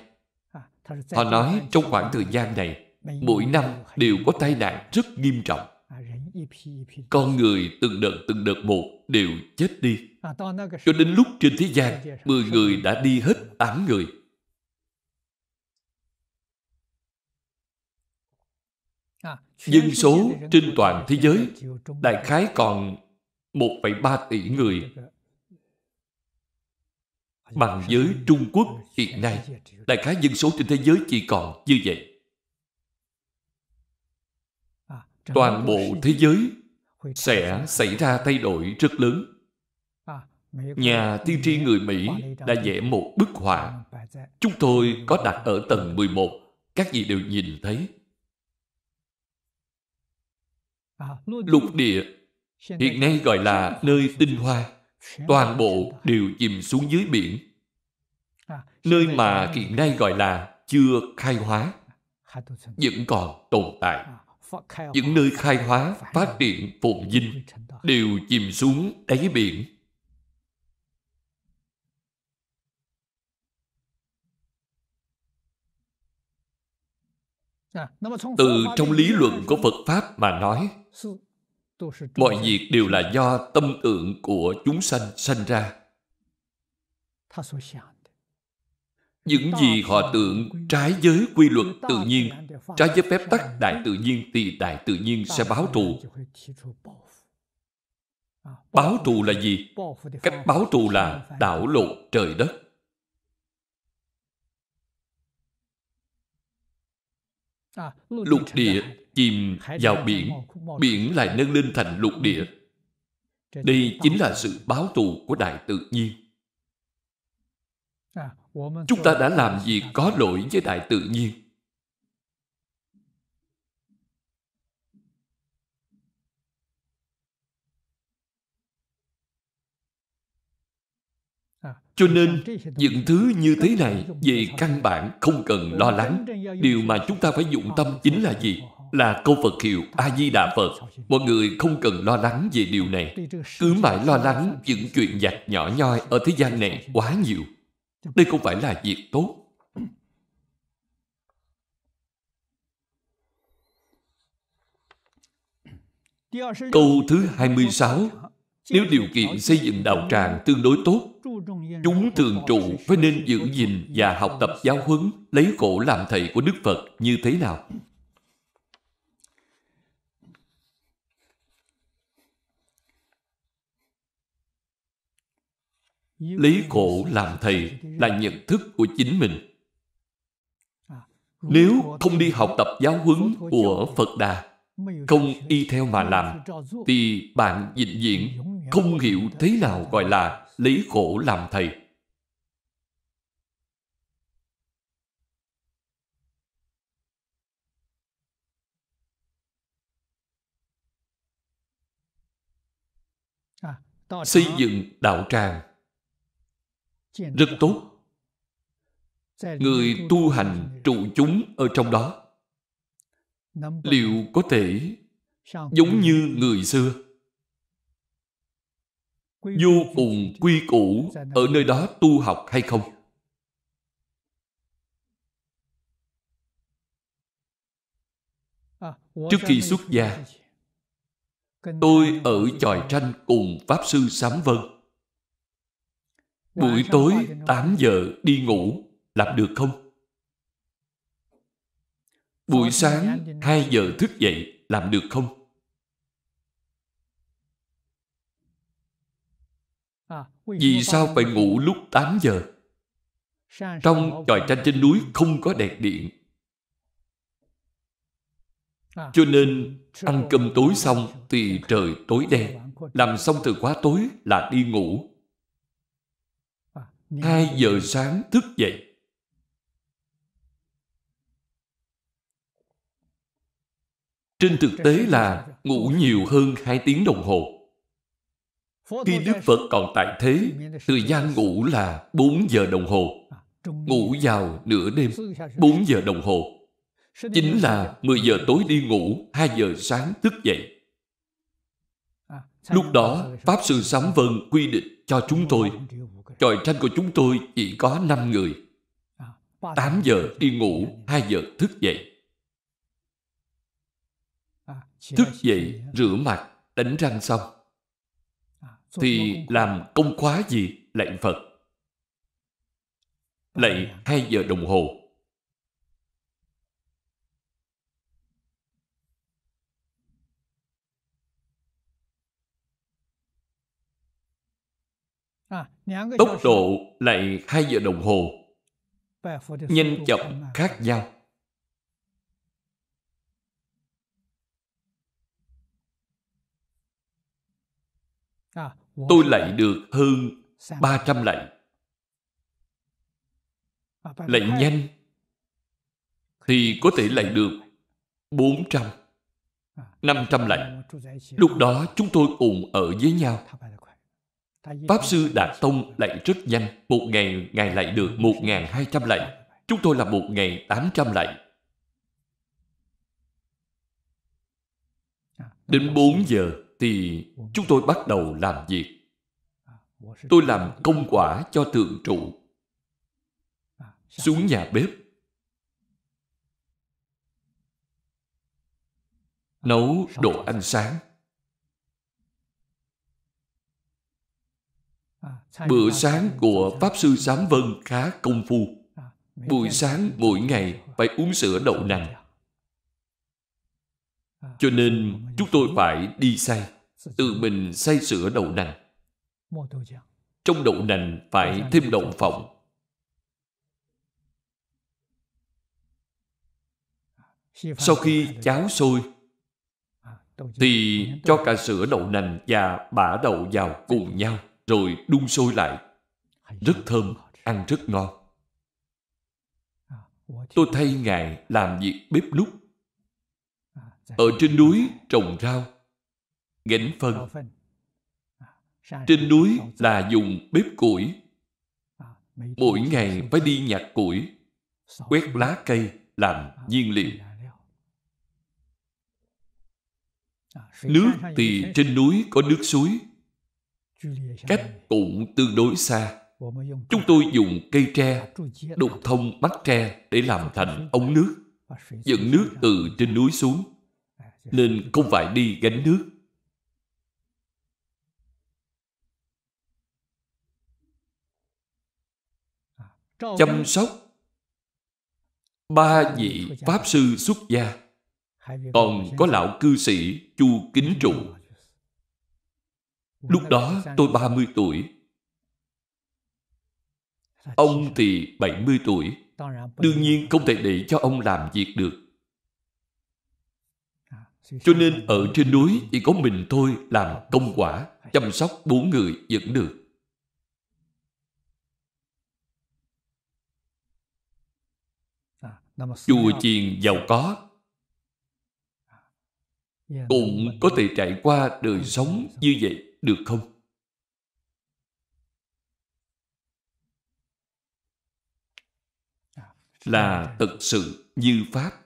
Họ nói trong khoảng thời gian này Mỗi năm đều có tai nạn rất nghiêm trọng Con người từng đợt từng đợt một Đều chết đi Cho đến lúc trên thế gian 10 người đã đi hết 8 người À, dân số trên toàn thế giới đại khái còn 1,3 tỷ người bằng với Trung Quốc hiện nay. Đại khái dân số trên thế giới chỉ còn như vậy. À, toàn bộ thế giới sẽ xảy ra thay đổi rất lớn. À, Nhà tiên tri người Mỹ đã vẽ một bức họa. Chúng tôi có đặt ở tầng 11. Các vị đều nhìn thấy lục địa hiện nay gọi là nơi tinh hoa toàn bộ đều chìm xuống dưới biển nơi mà hiện nay gọi là chưa khai hóa vẫn còn tồn tại những nơi khai hóa phát triển phồn vinh đều chìm xuống đáy biển À, từ trong lý luận của phật pháp mà nói mọi việc đều là do tâm tưởng của chúng sanh sanh ra những gì họ tưởng trái với quy luật tự nhiên trái với phép tắc đại tự nhiên thì đại tự nhiên sẽ báo thù à, báo thù là gì cách báo thù là đảo lộn trời đất À, lục địa chìm vào biển biển lại nâng lên thành lục địa đây chính là sự báo thù của đại tự nhiên à, chúng ta đã làm gì có lỗi với đại tự nhiên Cho nên, những thứ như thế này về căn bản không cần lo lắng. Điều mà chúng ta phải dụng tâm chính là gì? Là câu Phật hiệu A-di-đà Phật. Mọi người không cần lo lắng về điều này. Cứ mãi lo lắng những chuyện giặt nhỏ nhoi ở thế gian này quá nhiều. Đây không phải là việc tốt. Câu thứ 26 Nếu điều kiện xây dựng đạo tràng tương đối tốt Chúng thường trụ phải nên giữ gìn và học tập giáo huấn lấy khổ làm thầy của Đức Phật như thế nào? Lấy khổ làm thầy là nhận thức của chính mình. Nếu không đi học tập giáo huấn của Phật Đà, không y theo mà làm, thì bạn vĩnh viễn không hiểu thế nào gọi là Lý Khổ làm thầy. À, Xây dựng đạo tràng rất tốt. Người tu hành trụ chúng ở trong đó liệu có thể giống như người xưa vô cùng quy củ ở nơi đó tu học hay không à, trước khi xuất gia tôi ở chòi tranh cùng pháp sư sám vân buổi tối 8 giờ đi ngủ làm được không buổi sáng 2 giờ thức dậy làm được không Vì sao phải ngủ lúc 8 giờ? Trong tròi tranh trên núi không có đèn điện. À, Cho nên ăn cơm tối xong thì trời tối đen. Làm xong từ quá tối là đi ngủ. 2 à, giờ sáng thức dậy. Trên thực tế là ngủ nhiều hơn 2 tiếng đồng hồ. Khi Đức Phật còn tại thế, thời gian ngủ là 4 giờ đồng hồ. Ngủ vào nửa đêm, 4 giờ đồng hồ. Chính là 10 giờ tối đi ngủ, 2 giờ sáng thức dậy. Lúc đó, Pháp Sư Sám Vân quy định cho chúng tôi, tròi tranh của chúng tôi chỉ có 5 người. 8 giờ đi ngủ, 2 giờ thức dậy. Thức dậy, rửa mặt, đánh răng xong thì làm công khóa gì lạy Phật? À, lạy hai giờ đồng hồ. Tốc độ lạy hai giờ đồng hồ nhanh chậm khác nhau. tôi lạy được hơn 300 lạy. Lạy nhanh thì có thể à, lạy được 400, 500 lạy. Lúc đó chúng tôi cùng ở với nhau. Pháp sư Đạt Tông lạy rất nhanh. Một ngày, Ngài lạy được 1.200 lạy. Chúng tôi là một 1.800 lạy. À, Đến 4 giờ, thì chúng tôi bắt đầu làm việc. Tôi làm công quả cho thượng trụ. Xuống nhà bếp. Nấu đồ ăn sáng. Bữa sáng của Pháp Sư Sám Vân khá công phu. Buổi sáng mỗi ngày phải uống sữa đậu nành. À, cho nên chúng tôi phải đi xây Tự mình xây sửa đậu nành Trong đậu nành phải thêm đậu phộng Sau khi cháo sôi à, Thì cho cả sữa đậu nành và bã đậu vào cùng nhau Rồi đun sôi lại Rất thơm, ăn rất ngon à, Tôi thay Ngài làm việc bếp nút Dạ. Ở trên núi trồng rau Gánh phân à, Trên núi là dùng bếp củi à, Mỗi ngày phải đi nhặt củi Quét lá cây làm à, nhiên liệu Nước thì trên núi có nước suối Cách cũng tương đối xa Chúng tôi dùng cây tre Đục thông bắt tre để làm thành ống nước Dẫn nước từ trên núi xuống nên không phải đi gánh nước chăm sóc ba vị pháp sư xuất gia còn có lão cư sĩ chu kính trụ lúc đó tôi 30 tuổi ông thì 70 tuổi đương nhiên không thể để cho ông làm việc được cho nên ở trên núi chỉ có mình thôi làm công quả, chăm sóc bốn người vẫn được. Chùa chiền giàu có cũng có thể trải qua đời sống như vậy được không? Là thật sự như Pháp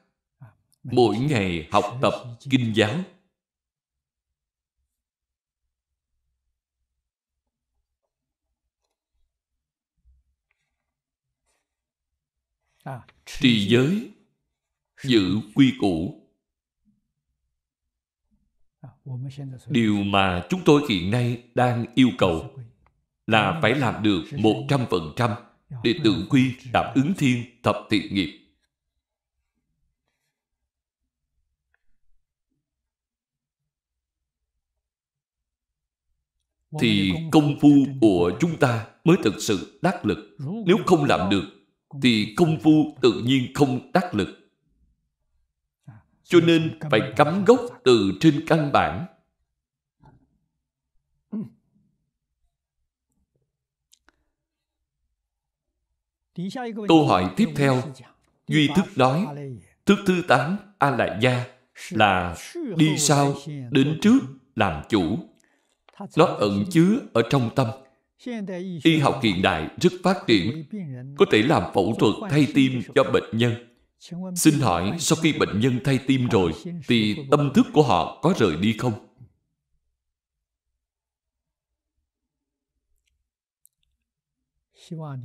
mỗi ngày học tập kinh giáo trì giới giữ quy củ điều mà chúng tôi hiện nay đang yêu cầu là phải làm được một trăm phần trăm để tự quy đáp ứng thiên thập thiện nghiệp thì công phu của chúng ta mới thực sự đắc lực nếu không làm được thì công phu tự nhiên không đắc lực à, cho nên phải cắm gốc từ trên căn bản ừ. câu hỏi tiếp theo duy thức nói thức thứ tám a lại gia là đi sau đến trước làm chủ nó ẩn chứa ở trong tâm y học hiện đại rất phát triển có thể làm phẫu thuật thay tim cho bệnh nhân xin hỏi sau khi bệnh nhân thay tim rồi thì tâm thức của họ có rời đi không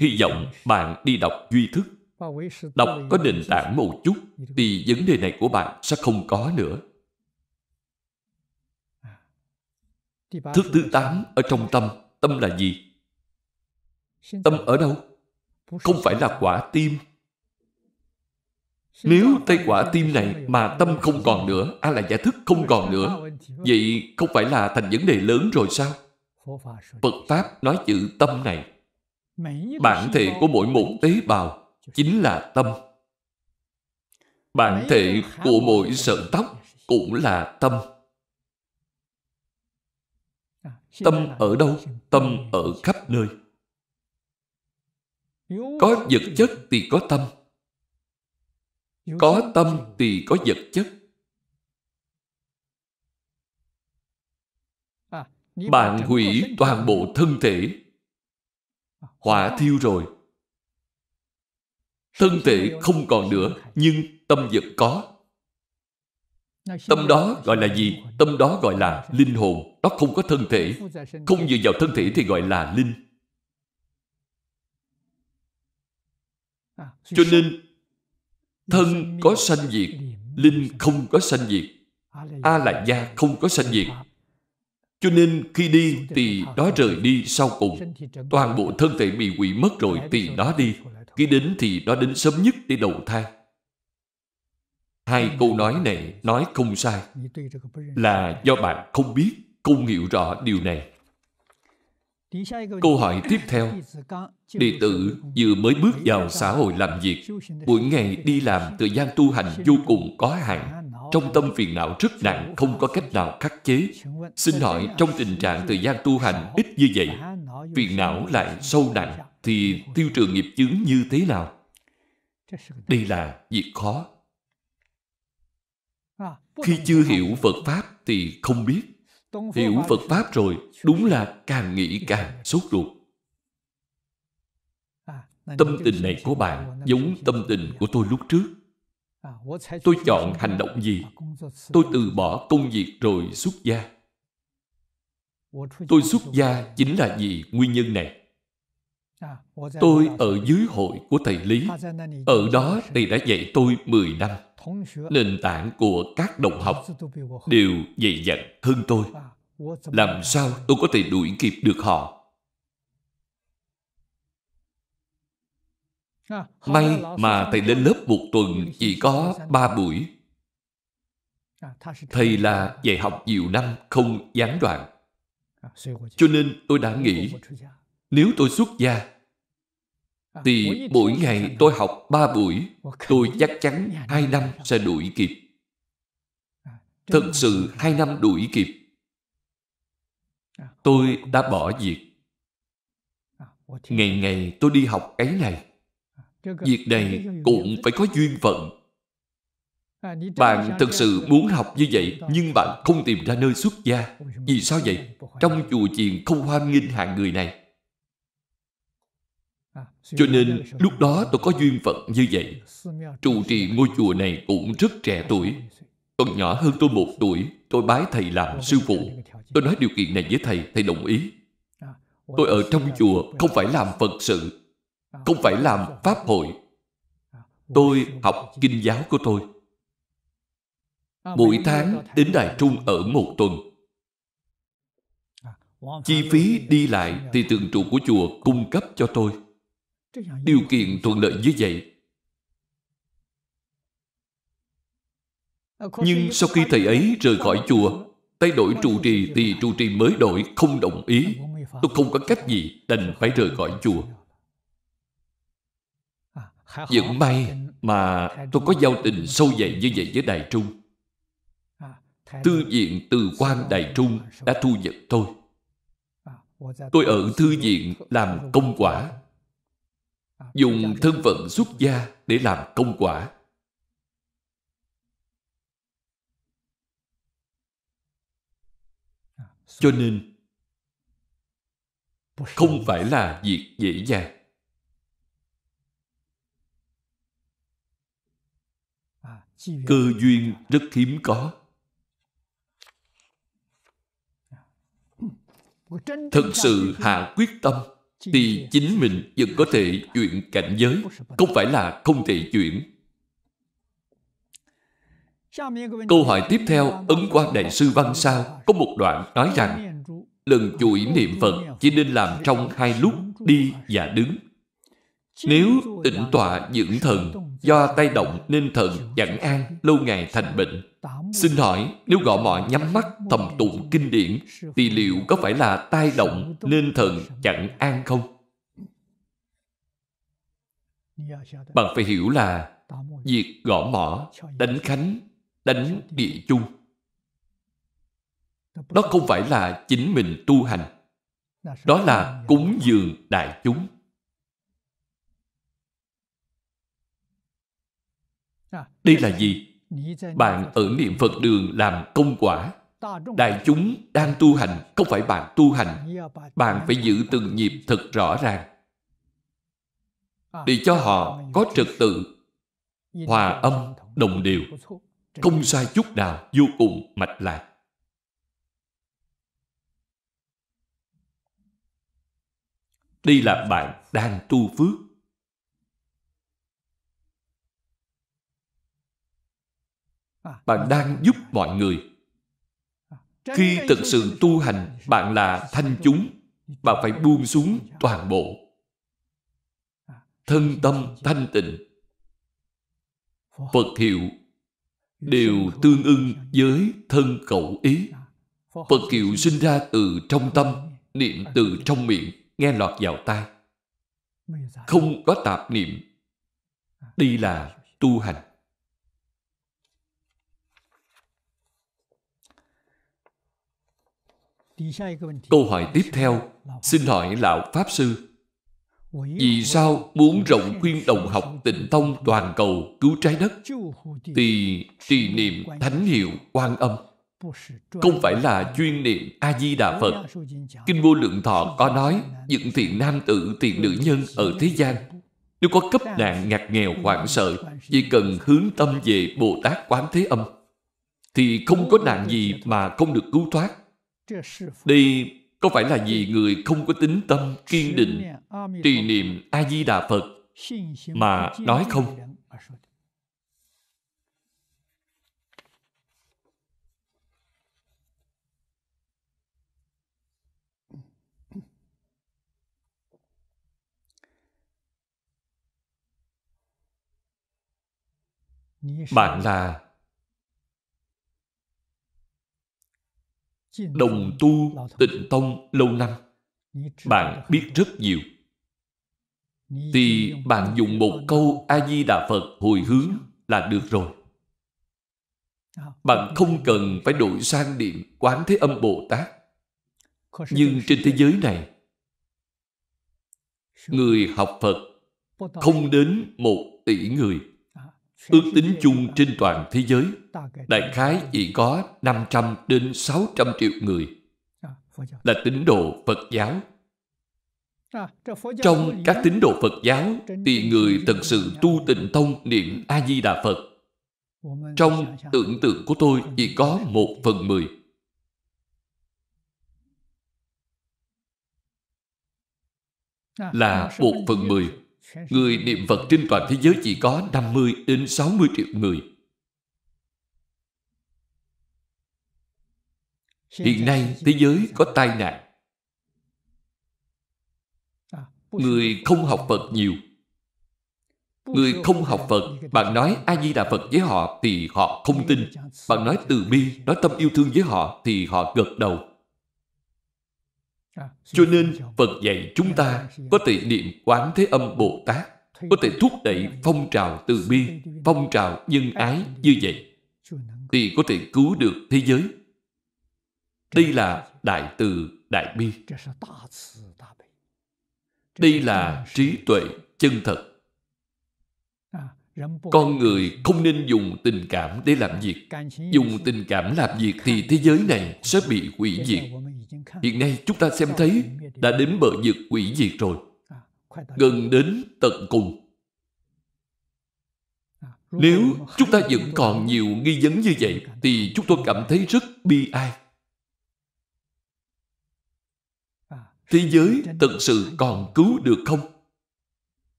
hy vọng bạn đi đọc duy thức đọc có nền tảng một chút thì vấn đề này của bạn sẽ không có nữa Thước thứ tám ở trong tâm, tâm là gì? Tâm ở đâu? Không phải là quả tim. Nếu tay quả tim này mà tâm không còn nữa, a là giải thức không còn nữa, vậy không phải là thành vấn đề lớn rồi sao? Phật Pháp nói chữ tâm này, bản thể của mỗi một tế bào chính là tâm. Bản thể của mỗi sợi tóc cũng là tâm. Tâm ở đâu? Tâm ở khắp nơi. Có vật chất thì có tâm. Có tâm thì có vật chất. Bạn hủy toàn bộ thân thể. Hỏa thiêu rồi. Thân thể không còn nữa, nhưng tâm vật có Tâm đó gọi là gì? Tâm đó gọi là linh hồn. Nó không có thân thể. Không dựa vào thân thể thì gọi là linh. Cho nên, thân có sanh diệt, linh không có sanh diệt. A là da không có sanh diệt. Cho nên khi đi thì nó rời đi sau cùng. Toàn bộ thân thể bị quỷ mất rồi thì nó đi. Khi đến thì nó đến sớm nhất để đầu thai. Hai câu nói này nói không sai là do bạn không biết, không hiểu rõ điều này. Câu hỏi tiếp theo Đệ tử vừa mới bước vào xã hội làm việc Mỗi ngày đi làm thời gian tu hành vô cùng có hạn Trong tâm phiền não rất nặng Không có cách nào khắc chế Xin hỏi trong tình trạng thời gian tu hành ít như vậy Phiền não lại sâu nặng Thì tiêu trừ nghiệp chứng như thế nào? Đây là việc khó khi chưa hiểu Phật Pháp thì không biết. Hiểu Phật Pháp rồi, đúng là càng nghĩ càng sốt ruột. À, tâm tình này của bạn giống tâm tình của tôi lúc trước. À, tôi chọn hành động gì? Tôi từ bỏ công việc rồi xuất gia. Tôi xuất gia chính là vì nguyên nhân này. À, tôi ở dưới hội của Thầy Lý. Ở đó Thầy đã dạy tôi 10 năm nền tảng của các đồng học đều dày dặn hơn tôi làm sao tôi có thể đuổi kịp được họ à, may mà thầy lên lớp một tuần chỉ có ba buổi à, thầy là dạy học nhiều năm không gián đoạn à, cho nên tôi đã nghĩ nếu tôi xuất gia thì mỗi ngày tôi học ba buổi tôi chắc chắn hai năm sẽ đuổi kịp à, thực sự hai năm đuổi kịp à, tôi đã bỏ việc à, ngày ngày tôi đi học cái này việc này cũng phải có duyên phận bạn thực sự muốn học như vậy nhưng bạn không tìm ra nơi xuất gia vì sao vậy trong chùa chiền không hoan nghênh hạng người này cho nên lúc đó tôi có duyên phận như vậy Trụ trì ngôi chùa này cũng rất trẻ tuổi Còn nhỏ hơn tôi một tuổi Tôi bái thầy làm sư phụ Tôi nói điều kiện này với thầy Thầy đồng ý Tôi ở trong chùa không phải làm Phật sự Không phải làm Pháp hội Tôi học kinh giáo của tôi Mỗi tháng đến Đài Trung ở một tuần Chi phí đi lại thì tượng trụ của chùa cung cấp cho tôi điều kiện thuận lợi như vậy nhưng sau khi thầy ấy rời khỏi chùa tay đổi trụ trì thì trụ trì mới đổi không đồng ý tôi không có cách gì đành phải rời khỏi chùa vẫn à, may mà tôi có giao tình sâu dày như vậy với đài Trung. À, thư viện Từ quan đài Trung đã thu nhận à, tôi. Tôi ở thư viện làm công quả dùng thân phận xuất gia để làm công quả cho nên không phải là việc dễ dàng cơ duyên rất hiếm có thật sự hạ quyết tâm thì chính mình vẫn có thể chuyển cảnh giới không phải là không thể chuyển câu hỏi tiếp theo ấn quan đại sư văn sao có một đoạn nói rằng lần chuỗi niệm phật chỉ nên làm trong hai lúc đi và đứng nếu tỉnh tọa dưỡng thần Do tay động nên thần chẳng an Lâu ngày thành bệnh Xin hỏi nếu gõ mọ nhắm mắt thầm tụng kinh điển Thì liệu có phải là tai động nên thần chẳng an không? Bạn phải hiểu là Việc gõ mỏ, đánh khánh, đánh địa chung Đó không phải là chính mình tu hành Đó là cúng dường đại chúng Dạ. Đây là gì? Bạn ở niệm Phật đường làm công quả. Đại chúng đang tu hành, không phải bạn tu hành. Dạ, bạn phải giữ từng nhịp thật rõ ràng. À, Để cho dạ, họ có trật tự, hòa âm, đồng đều. Không sai chút nào, vô cùng mạch lạc. Đây là bạn đang tu phước. bạn đang giúp mọi người khi thực sự tu hành bạn là thanh chúng bạn phải buông xuống toàn bộ thân tâm thanh tịnh phật hiệu đều tương ưng với thân khẩu ý phật hiệu sinh ra từ trong tâm niệm từ trong miệng nghe lọt vào tai không có tạp niệm đi là tu hành Câu hỏi tiếp theo Xin hỏi Lão Pháp Sư Vì sao muốn rộng khuyên đồng học tịnh tông toàn cầu cứu trái đất Thì trì niệm thánh hiệu quan âm Không phải là chuyên niệm A-di-đà Phật Kinh vô lượng thọ có nói Dựng thiện nam tử thiện nữ nhân ở thế gian Nếu có cấp nạn ngặt nghèo hoảng sợ Chỉ cần hướng tâm về Bồ Tát Quán Thế Âm Thì không có nạn gì mà không được cứu thoát đây có phải là vì người không có tính tâm kiên định trì niệm a di đà phật mà nói không bạn là đồng tu tịnh tông lâu năm bạn biết rất nhiều thì bạn dùng một câu a di đà phật hồi hướng là được rồi à, bạn không cần phải đổi sang niệm quán thế âm bồ tát nhưng trên thế giới này người học phật không đến một tỷ người Ước tính chung trên toàn thế giới Đại khái chỉ có 500 đến 600 triệu người à, Là tín đồ Phật giáo à, Trong các tín đồ Phật giáo Thì người thật sự tu tịnh tông niệm A-di-đà Phật Trong tưởng tượng của tôi chỉ có một phần mười à, Là một phần mười Người niệm Phật trên toàn thế giới chỉ có 50 đến 60 triệu người. Hiện nay thế giới có tai nạn. Người không học Phật nhiều. Người không học Phật, bạn nói A-di-đà Phật với họ thì họ không tin. Bạn nói từ bi, nói tâm yêu thương với họ thì họ gật đầu À, cho nên Phật dạy chúng ta có thể niệm Quán Thế Âm Bồ Tát, có thể thúc đẩy phong trào từ bi, phong trào nhân ái như vậy, thì có thể cứu được thế giới. Đây là Đại Từ Đại Bi. Đây là trí tuệ chân thật. À, Con người không nên dùng tình cảm để làm việc. Dùng tình cảm làm việc thì thế giới này sẽ bị hủy diệt, Hiện nay chúng ta xem thấy đã đến bờ vực quỷ diệt rồi. Gần đến tận cùng. Nếu chúng ta vẫn còn nhiều nghi vấn như vậy thì chúng tôi cảm thấy rất bi ai. Thế giới thật sự còn cứu được không?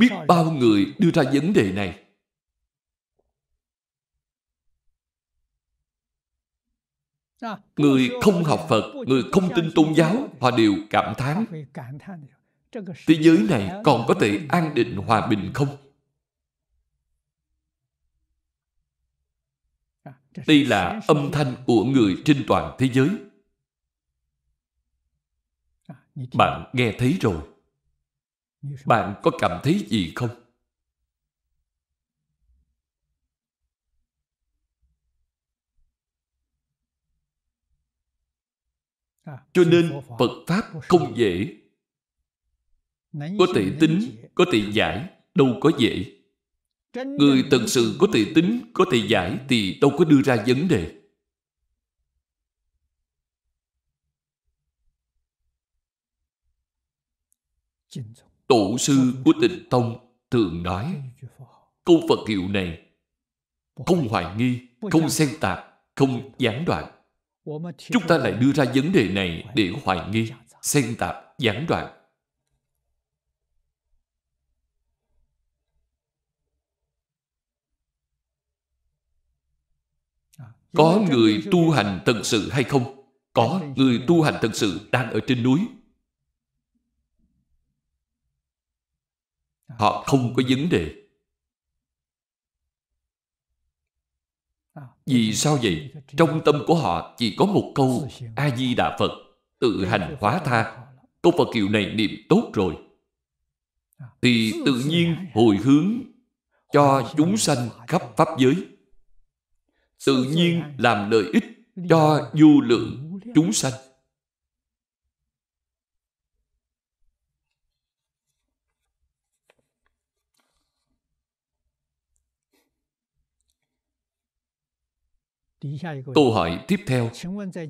Biết bao người đưa ra vấn đề này người không học phật người không tin tôn giáo họ đều cảm thán thế giới này còn có thể an định hòa bình không đây là âm thanh của người trên toàn thế giới bạn nghe thấy rồi bạn có cảm thấy gì không À, cho nên phật pháp không dễ có thể tính có thể giải đâu có dễ người thật sự có thể tính có thể giải thì đâu có đưa ra vấn đề tổ sư của tịnh tông thường nói câu phật hiệu này không hoài nghi không xen tạp không gián đoạn chúng ta lại đưa ra vấn đề này để hoài nghi xen tạp gián đoạn có người tu hành thật sự hay không có người tu hành thật sự đang ở trên núi họ không có vấn đề Vì sao vậy? Trong tâm của họ chỉ có một câu A-di-đà Phật, tự hành hóa tha. Câu Phật kiều này niệm tốt rồi. Thì tự nhiên hồi hướng cho chúng sanh khắp Pháp giới. Tự nhiên làm lợi ích cho vô lượng chúng sanh. Câu hỏi tiếp theo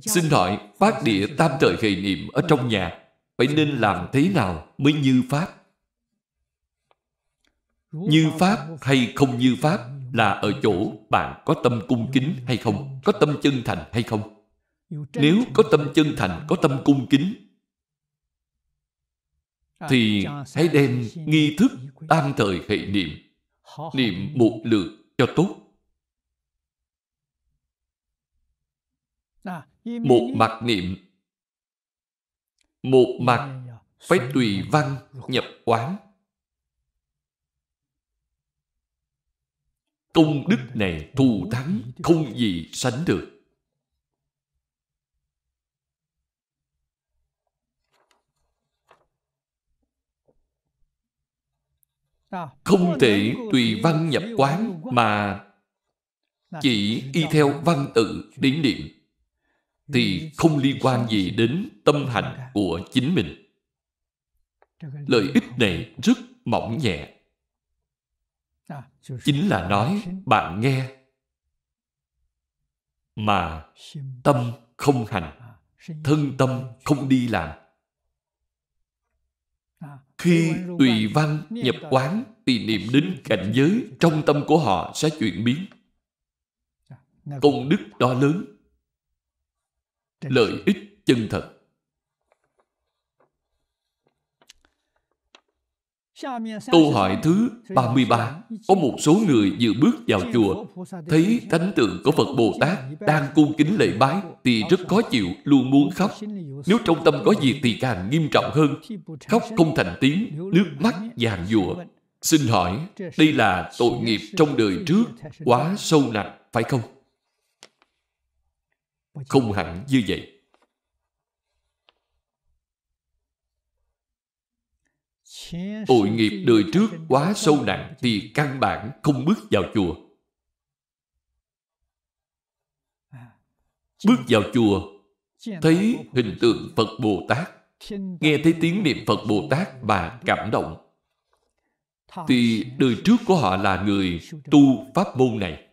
Xin hỏi bát địa tam thời hệ niệm ở trong nhà Phải nên làm thế nào mới như Pháp? Như Pháp hay không như Pháp là ở chỗ bạn có tâm cung kính hay không, có tâm chân thành hay không. Nếu có tâm chân thành, có tâm cung kính, thì hãy đem nghi thức tam thời hệ niệm, niệm một lượt cho tốt. một mặt niệm một mặt phải tùy văn nhập quán công đức này thù thắng không gì sánh được không thể tùy văn nhập quán mà chỉ y theo văn tự đến niệm thì không liên quan gì đến tâm hành của chính mình lợi ích này rất mỏng nhẹ chính là nói bạn nghe mà tâm không hành thân tâm không đi làm khi tùy văn nhập quán thì niệm đến cảnh giới trong tâm của họ sẽ chuyển biến công đức đó lớn lợi ích chân thật Câu hỏi thứ 33 Có một số người vừa bước vào chùa Thấy thánh tượng của Phật Bồ Tát Đang cung kính lễ bái Thì rất khó chịu, luôn muốn khóc Nếu trong tâm có gì thì càng nghiêm trọng hơn Khóc không thành tiếng Nước mắt vàng dụa Xin hỏi Đây là tội nghiệp trong đời trước Quá sâu nặng, phải không? Không hẳn như vậy. Tội nghiệp đời trước quá sâu nặng thì căn bản không bước vào chùa. À, bước vào chùa, thấy hình tượng Phật Bồ Tát, nghe thấy tiếng niệm Phật Bồ Tát mà cảm động. Thì đời trước của họ là người tu pháp môn này.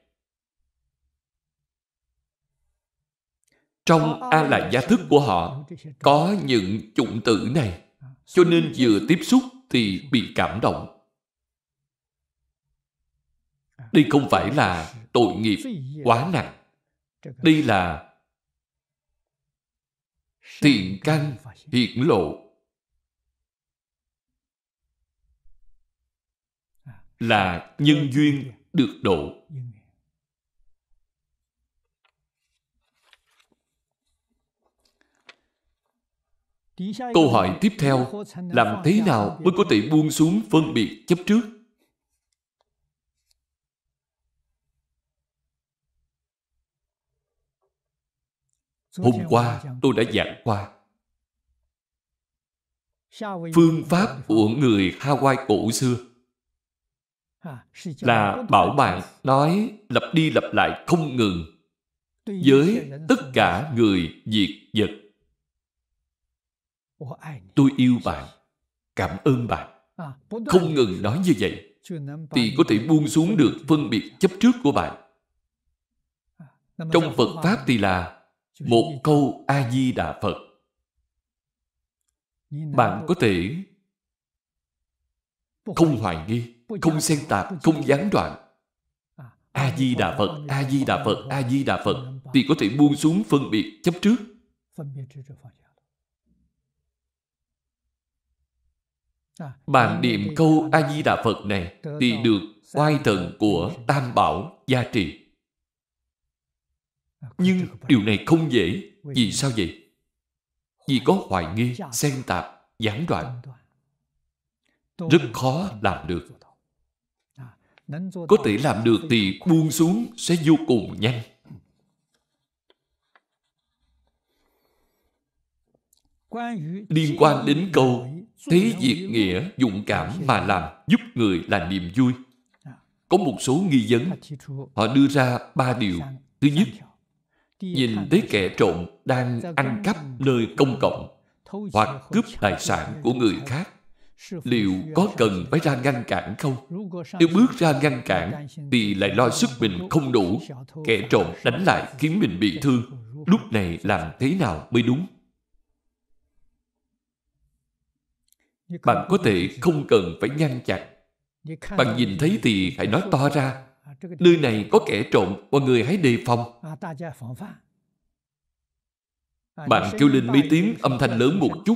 Trong A la gia thức của họ có những chủng tử này. Cho nên vừa tiếp xúc thì bị cảm động. Đây không phải là tội nghiệp quá nặng. Đây là thiện căn hiển lộ là nhân duyên được độ Câu hỏi tiếp theo Làm thế nào mới có thể buông xuống phân biệt chấp trước? Hôm qua tôi đã giảng qua Phương pháp của người Hawaii cổ xưa là bảo bạn nói lặp đi lặp lại không ngừng với tất cả người diệt vật tôi yêu bạn cảm ơn bạn à, không ngừng nói như vậy thì có thể buông xuống được phân biệt chấp trước của bạn à, trong phật pháp thì là một câu a di đà phật bạn có thể không hoài nghi không xen tạp không gián đoạn à, a di đà phật a di đà phật a di đà phật thì có thể buông xuống phân biệt chấp trước Bạn niệm câu A-di-đà Phật này thì được oai thần của Tam Bảo gia trì. Nhưng điều này không dễ. Vì sao vậy? Vì có hoài nghi, xen tạp, gián đoạn. Rất khó làm được. Có thể làm được thì buông xuống sẽ vô cùng nhanh. Liên quan đến câu Thế việc nghĩa dụng cảm mà làm giúp người là niềm vui. Dạ. Có một số nghi vấn, họ đưa ra ba điều. Thứ nhất, nhìn thấy kẻ trộm đang ăn cắp nơi công cộng hoặc cướp tài sản của người khác liệu có cần phải ra ngăn cản không? Nếu bước ra ngăn cản thì lại lo sức mình không đủ, kẻ trộm đánh lại khiến mình bị thương. Lúc này làm thế nào mới đúng? bạn có thể không cần phải ngăn chặt bạn nhìn thấy thì hãy nói to ra à, nơi này có kẻ trộm mọi người hãy đề phòng à, bạn kêu lên mấy tiếng âm thanh lớn một chút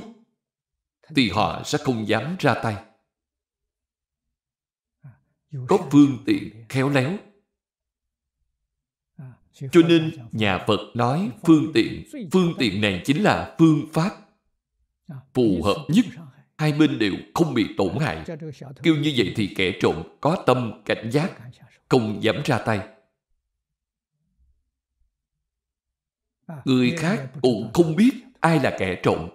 thì họ sẽ không dám ra tay à, có phương tiện khéo léo cho nên nhà phật nói phương tiện phương tiện này chính là phương pháp phù hợp nhất hai bên đều không bị tổn hại. Kêu như vậy thì kẻ trộm có tâm cảnh giác, không dám ra tay. Người khác cũng không biết ai là kẻ trộm.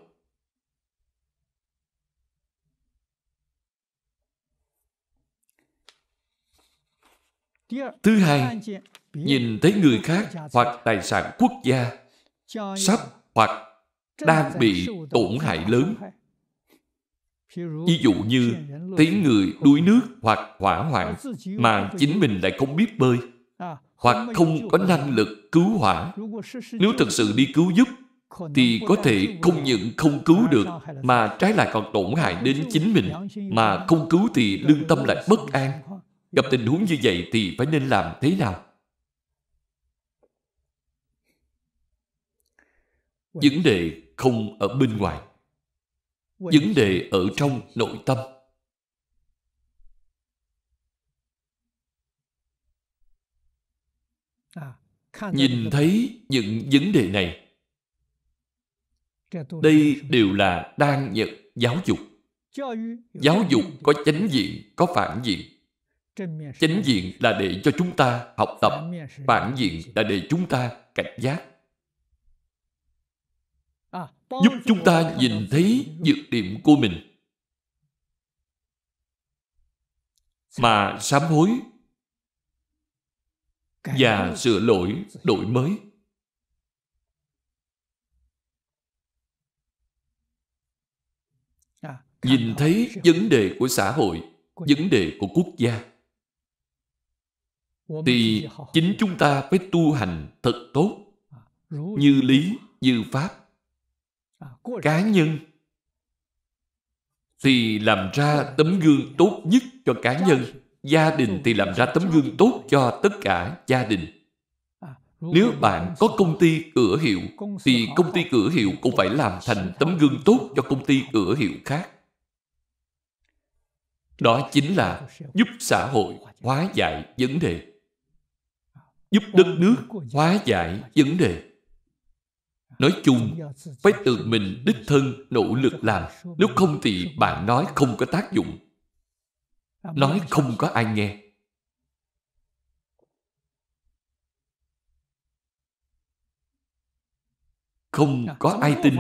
Thứ hai, nhìn thấy người khác hoặc tài sản quốc gia sắp hoặc đang bị tổn hại lớn Ví dụ như thấy người đuối nước hoặc hỏa hoạn mà chính mình lại không biết bơi à, hoặc không có năng lực cứu hỏa. Nếu thực sự đi cứu giúp thì có thể không những không cứu được mà trái lại còn tổn hại đến chính mình mà không cứu thì lương tâm lại bất an. Gặp tình huống như vậy thì phải nên làm thế nào? Vấn đề không ở bên ngoài vấn đề ở trong nội tâm à, nhìn thấy những vấn đề này đây đều là đang nhận giáo dục giáo dục có chánh diện có phản diện chánh diện là để cho chúng ta học tập phản diện là để chúng ta cảnh giác giúp chúng ta nhìn thấy nhược điểm của mình mà sám hối và sửa lỗi đổi mới nhìn thấy vấn đề của xã hội vấn đề của quốc gia thì chính chúng ta phải tu hành thật tốt như lý như pháp À, cá nhân thì làm ra tấm gương tốt nhất cho cá nhân gia đình thì làm ra tấm gương tốt cho tất cả gia đình à, nếu bạn có công ty cửa hiệu thì công ty cửa hiệu cũng phải làm thành tấm gương tốt cho công ty cửa hiệu khác đó chính là giúp xã hội hóa giải vấn đề à, giúp đất nước hóa giải vấn đề nói chung phải tự mình đích thân nỗ lực làm nếu không thì bạn nói không có tác dụng nói không có ai nghe không có ai tin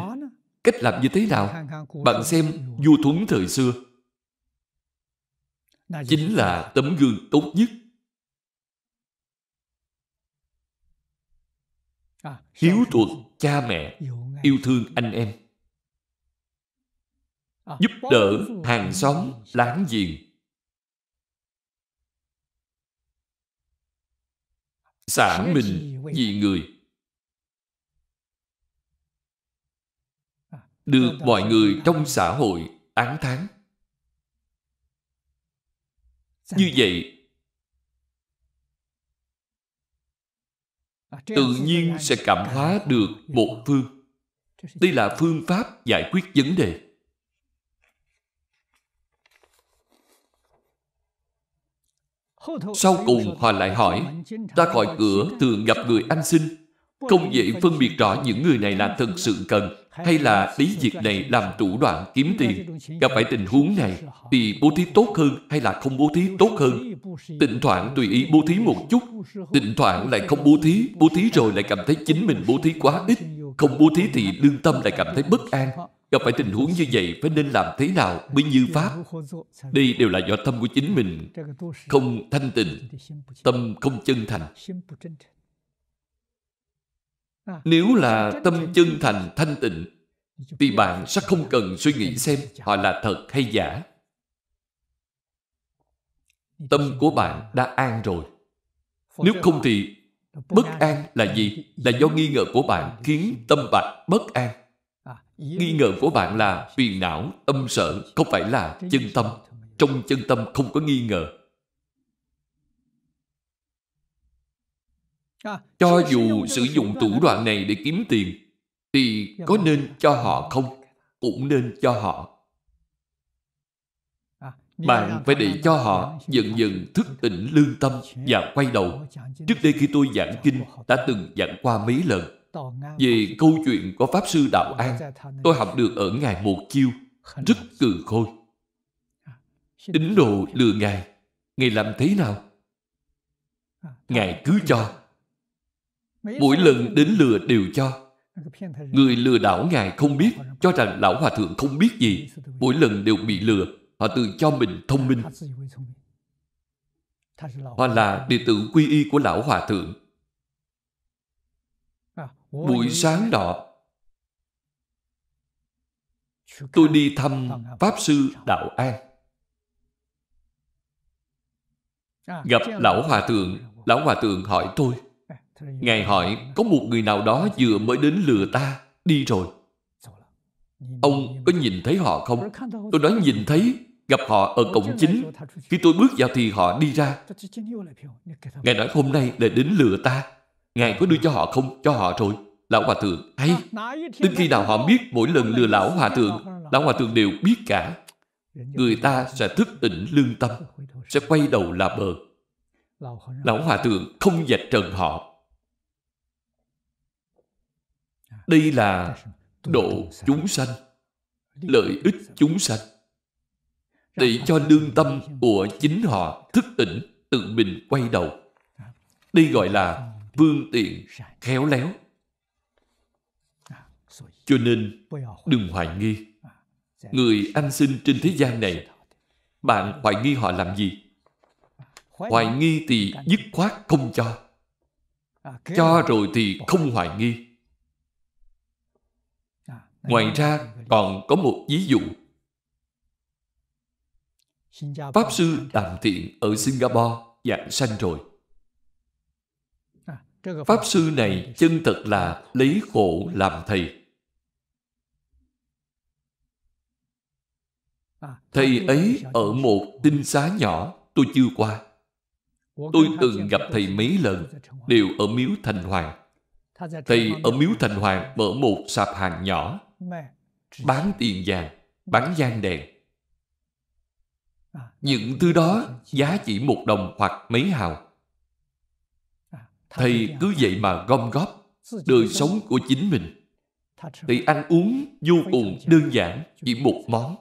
cách làm như thế nào bạn xem vua thúng thời xưa chính là tấm gương tốt nhất hiếu thuận cha mẹ yêu thương anh em à, giúp đỡ hàng xóm láng giềng xả mình vì người à, được mọi người trong xã hội tán thán như vậy tự nhiên sẽ cảm hóa được một phương đây là phương pháp giải quyết vấn đề sau cùng họ lại hỏi ta khỏi cửa thường gặp người anh sinh không dễ phân biệt rõ những người này là thật sự cần hay là lý việc này làm thủ đoạn kiếm tiền gặp phải tình huống này thì bố thí tốt hơn hay là không bố thí tốt hơn Tịnh thoảng tùy ý bố thí một chút tịnh thoảng lại không bố thí bố thí rồi lại cảm thấy chính mình bố thí quá ít không bố thí thì lương tâm lại cảm thấy bất an gặp phải tình huống như vậy phải nên làm thế nào mới như pháp đây đều là do tâm của chính mình không thanh tịnh tâm không chân thành À, nếu là tâm chân thành thanh tịnh Thì bạn sẽ không cần suy nghĩ xem họ là thật hay giả Tâm của bạn đã an rồi Nếu không thì Bất an là gì? Là do nghi ngờ của bạn khiến tâm bạn bất an à, Nghi ngờ của bạn là phiền não, tâm sợ Không phải là chân tâm Trong chân tâm không có nghi ngờ À, cho dù sử dụng thủ đoạn này để kiếm tiền Thì dạ có vâng. nên cho họ không? Cũng nên cho họ à, Bạn phải để cho họ dần dần thức tỉnh lương tâm và quay đầu Trước đây khi tôi giảng kinh đã từng giảng qua mấy lần Về câu chuyện của Pháp Sư Đạo An Tôi học được ở Ngài một chiêu Rất cừ khôi à, Tín đồ lừa Ngài Ngài làm thế nào? Ngài cứ cho Mỗi lần đến lừa đều cho Người lừa đảo Ngài không biết Cho rằng Lão Hòa Thượng không biết gì Mỗi lần đều bị lừa Họ tự cho mình thông minh Họ là đệ tử quy y của Lão Hòa Thượng à, Buổi sáng đó Tôi đi thăm vâng vâng Pháp Sư Đạo An à, Gặp Lão Hòa Thượng vâng Lão Hòa Thượng hỏi tôi Ngài hỏi Có một người nào đó vừa mới đến lừa ta Đi rồi Ông có nhìn thấy họ không Tôi nói nhìn thấy Gặp họ ở cổng chính Khi tôi bước vào thì họ đi ra Ngài nói hôm nay để đến lừa ta Ngài có đưa cho họ không Cho họ rồi Lão Hòa Thượng hay Đến khi nào họ biết mỗi lần lừa Lão Hòa Thượng Lão Hòa Thượng đều biết cả Người ta sẽ thức tỉnh lương tâm Sẽ quay đầu là bờ Lão Hòa Thượng không dạch trần họ đây là độ chúng sanh lợi ích chúng sanh để cho lương tâm của chính họ thức tỉnh tự mình quay đầu đây gọi là phương tiện khéo léo cho nên đừng hoài nghi người ăn sinh trên thế gian này bạn hoài nghi họ làm gì hoài nghi thì dứt khoát không cho cho rồi thì không hoài nghi ngoài ra còn có một ví dụ pháp sư đàm thiện ở singapore dạng sanh rồi à, pháp sư này chân thật là lấy khổ làm thầy à, thầy ấy ở một tinh xá nhỏ tôi chưa qua tôi từng gặp thầy mấy lần đều ở miếu thành hoàng thầy ở miếu thành hoàng mở một sạp hàng nhỏ bán tiền vàng bán gian đèn à, những thứ đó giá chỉ một đồng hoặc mấy hào à, thầy cứ vậy mà gom góp đời sống của chính mình thì ăn uống vô cùng đơn giản chỉ một món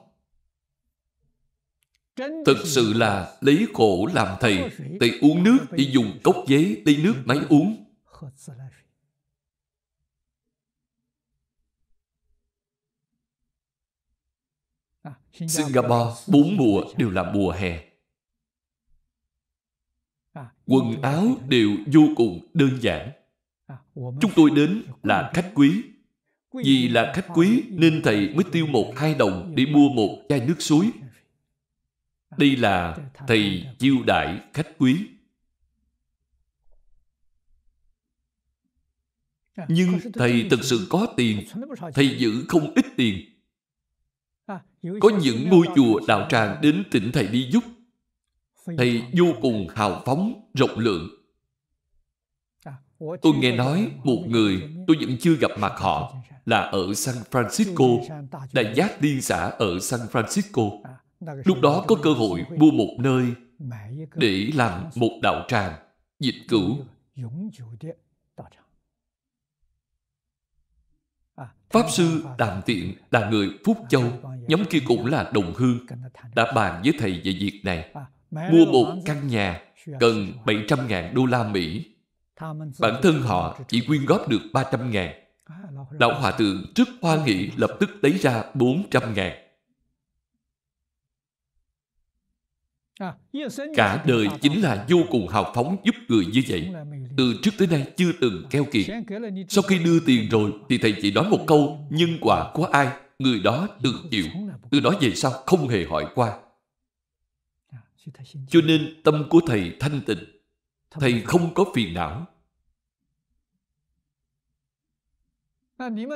thực sự là lấy khổ làm thầy thầy uống nước thì dùng cốc giấy lấy nước máy uống Singapore bốn mùa đều là mùa hè. Quần áo đều vô cùng đơn giản. Chúng tôi đến là khách quý. Vì là khách quý nên thầy mới tiêu một hai đồng để mua một chai nước suối. Đây là thầy chiêu đại khách quý. Nhưng thầy thật sự có tiền Thầy giữ không ít tiền có những ngôi chùa đạo tràng đến tỉnh thầy đi giúp Thầy vô cùng hào phóng, rộng lượng à, Tôi nghe nói một người tôi vẫn chưa gặp mặt họ là ở San Francisco, đại giác liên xã ở San Francisco. À, Lúc đó có cơ hội mua một nơi để làm một đạo tràng, dịch cửu. Pháp sư Đàm Tiện là người Phúc Châu, Nhóm kia cũng là đồng hương đã bàn với thầy về việc này. Mua một căn nhà cần 700 ngàn đô la Mỹ. Bản thân họ chỉ quyên góp được 300 ngàn. đạo Hòa Thượng rất hoan nghị lập tức lấy ra 400 ngàn. Cả đời chính là vô cùng hào phóng giúp người như vậy. Từ trước tới nay chưa từng keo kiệt. Sau khi đưa tiền rồi thì thầy chỉ nói một câu nhân quả của ai người đó tự chịu từ đó về sau không hề hỏi qua cho nên tâm của thầy thanh tịnh thầy không có phiền não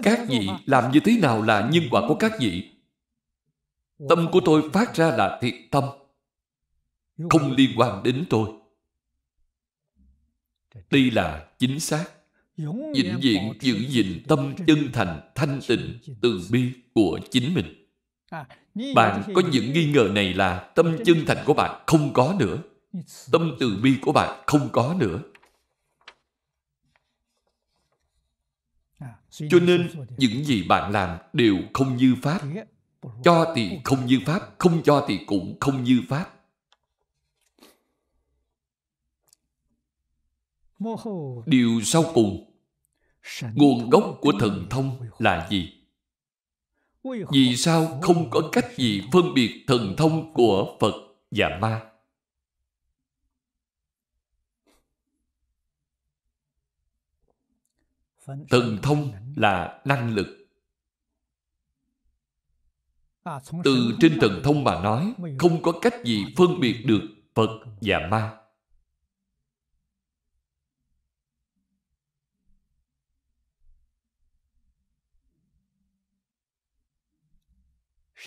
các vị làm như thế nào là nhân quả của các vị tâm của tôi phát ra là thiệt tâm không liên quan đến tôi đây là chính xác vĩnh viễn giữ gìn tâm chân thành thanh tịnh từ bi của chính mình à, bạn có những nghi ngờ này là tâm chân thành của bạn không có nữa tâm từ bi của bạn không có nữa à, cho nên những gì bạn làm đều không như pháp cho thì không như pháp không cho thì cũng không như pháp điều sau cùng nguồn gốc của thần thông là gì vì sao không có cách gì phân biệt thần thông của phật và ma thần thông là năng lực à, từ trên thần thông mà nói không có cách gì à, phân biệt được phật và ma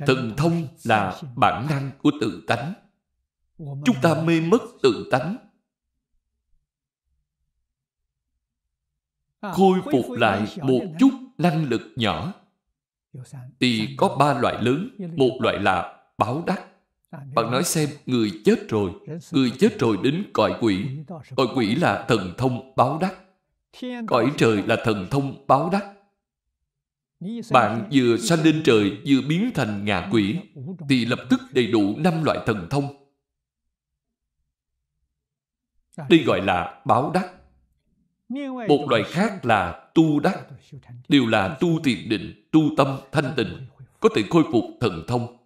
thần thông là bản năng của tự tánh chúng ta mê mất tự tánh khôi phục lại một chút năng lực nhỏ thì có ba loại lớn một loại là báo đắc bạn nói xem người chết rồi người chết rồi đến cõi quỷ cõi quỷ là thần thông báo đắc cõi trời là thần thông báo đắc bạn vừa sanh lên trời vừa biến thành ngạ quỷ thì lập tức đầy đủ năm loại thần thông đây gọi là báo đắc một loại khác là tu đắc đều là tu thiền định tu tâm thanh tịnh có thể khôi phục thần thông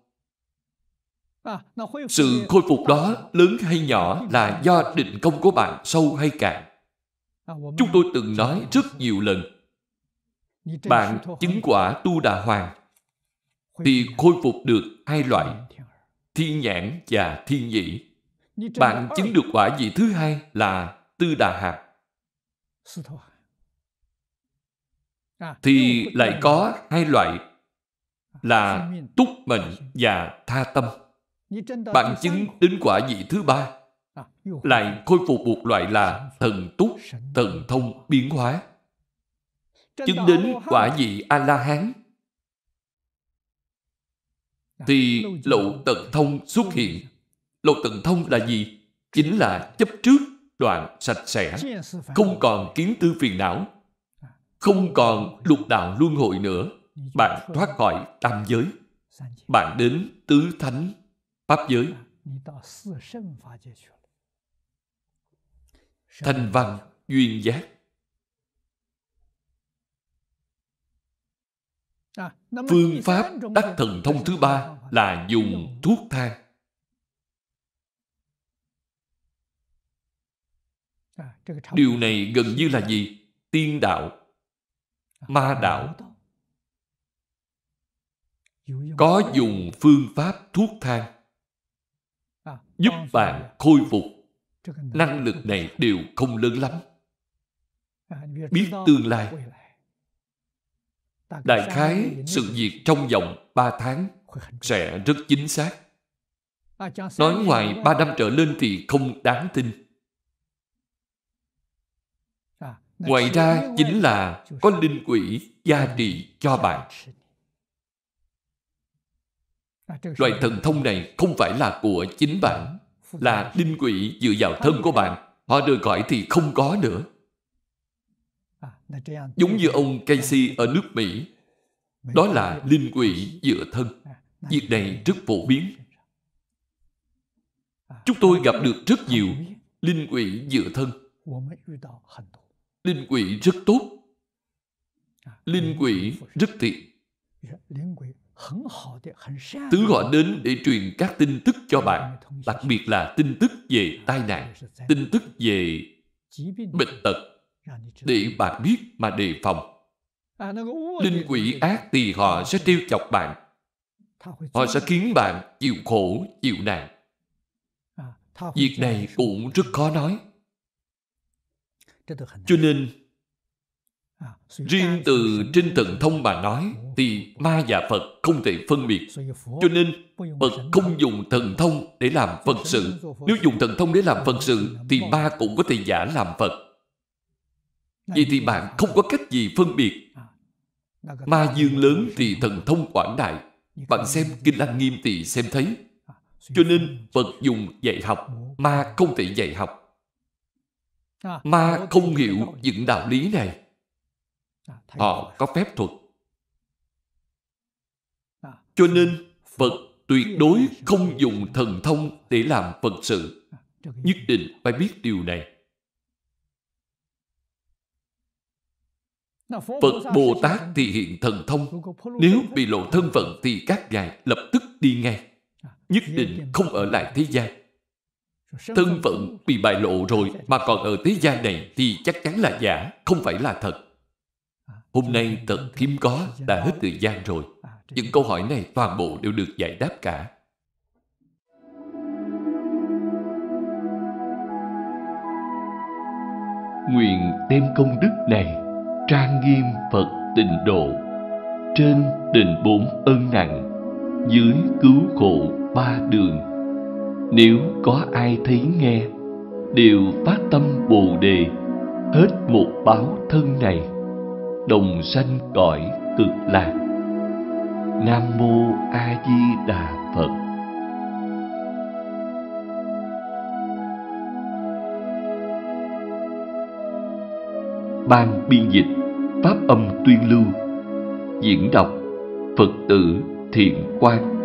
à, sự khôi phục đó lớn hay nhỏ là do định công của bạn sâu hay cạn à, chúng tôi từng nói rất nhiều lần bạn chứng quả tu đà hoàng thì khôi phục được hai loại thiên nhãn và thiên nhĩ bạn chứng được quả vị thứ hai là tư đà hạt à, thì lại có hai loại à, là túc mệnh và tha tâm bạn chứng đến quả vị thứ ba à, lại khôi phục một loại là thần túc thần thông biến hóa chứng đến quả vị A-la-hán thì lộ tận thông xuất hiện. Lộ tận thông là gì? Chính là chấp trước đoạn sạch sẽ, không còn kiến tư phiền não, không còn lục đạo luân hồi nữa. Bạn thoát khỏi tam giới. Bạn đến tứ thánh pháp giới. À, Thanh văn, duyên giác. À, phương pháp đắc thần thông thứ ba là dùng thuốc thang à, điều này gần như là gì tiên đạo à, ma đạo có dùng phương pháp thuốc thang giúp bạn khôi phục năng lực này đều không lớn lắm biết tương lai Đại khái sự việc trong vòng 3 tháng sẽ rất chính xác. Nói ngoài 3 năm trở lên thì không đáng tin. À, ngoài ra chính là có linh quỷ gia dạ. trị cho dạ. bạn. À, Loại thần thông này không phải là của chính bạn, là linh quỷ dựa vào thân của bạn. Họ rời gọi thì không có nữa giống như ông Casey ở nước Mỹ. Đó là à, à, linh quỷ dựa thân. Việc này rất phổ biến. Chúng tôi gặp được rất nhiều linh quỷ dựa thân. Linh quỷ rất tốt. À, linh quỷ rất thiện. Dạ, Tứ gọi đến để truyền các tin tức cho dạ, bạn, đặc biệt là tin tức về tai nạn, tin tức về bệnh tật, Dạ, để bạn biết mà đề phòng. À, Linh quỷ ác thì họ sẽ trêu chọc bạn. Họ sẽ khiến bạn chịu khổ, chịu nạn. À, Việc này cũng rất khó nói. Cho nên, à, riêng từ trên thần thông mà nói thì ma và Phật không thể phân biệt. Cho nên, Phật không dùng thần thông để làm Phật sự. Nếu dùng thần thông để làm Phật sự thì ma cũng có thể giả làm Phật. Vậy thì bạn không có cách gì phân biệt à, Ma dương lớn thì thần thông quảng đại Bạn xem Kinh Lăng Nghiêm thì xem thấy à, Cho nên Phật dùng dạy học Ma không thể dạy học à, Ma không hiểu những đạo lý này Họ có phép thuật Cho nên Phật tuyệt đối không dùng thần thông để làm Phật sự Nhất định phải biết điều này Phật Bồ Tát thì hiện thần thông. Nếu bị lộ thân phận thì các ngài lập tức đi ngay. À, Nhất định không ở lại thế gian. Thân phận bị bại lộ rồi mà còn ở thế gian này thì chắc chắn là giả, không phải là thật. À, Hôm nay thật hiếm có, đã hết thời gian rồi. À, Những câu hỏi này toàn bộ đều được giải đáp cả. Nguyện đem công đức này trang nghiêm phật tịnh độ trên tình bốn ân nặng dưới cứu khổ ba đường nếu có ai thấy nghe đều phát tâm bồ đề hết một báo thân này đồng sanh cõi cực lạc nam mô a di đà phật ban biên dịch pháp âm tuyên lưu diễn đọc phật tử thiện quang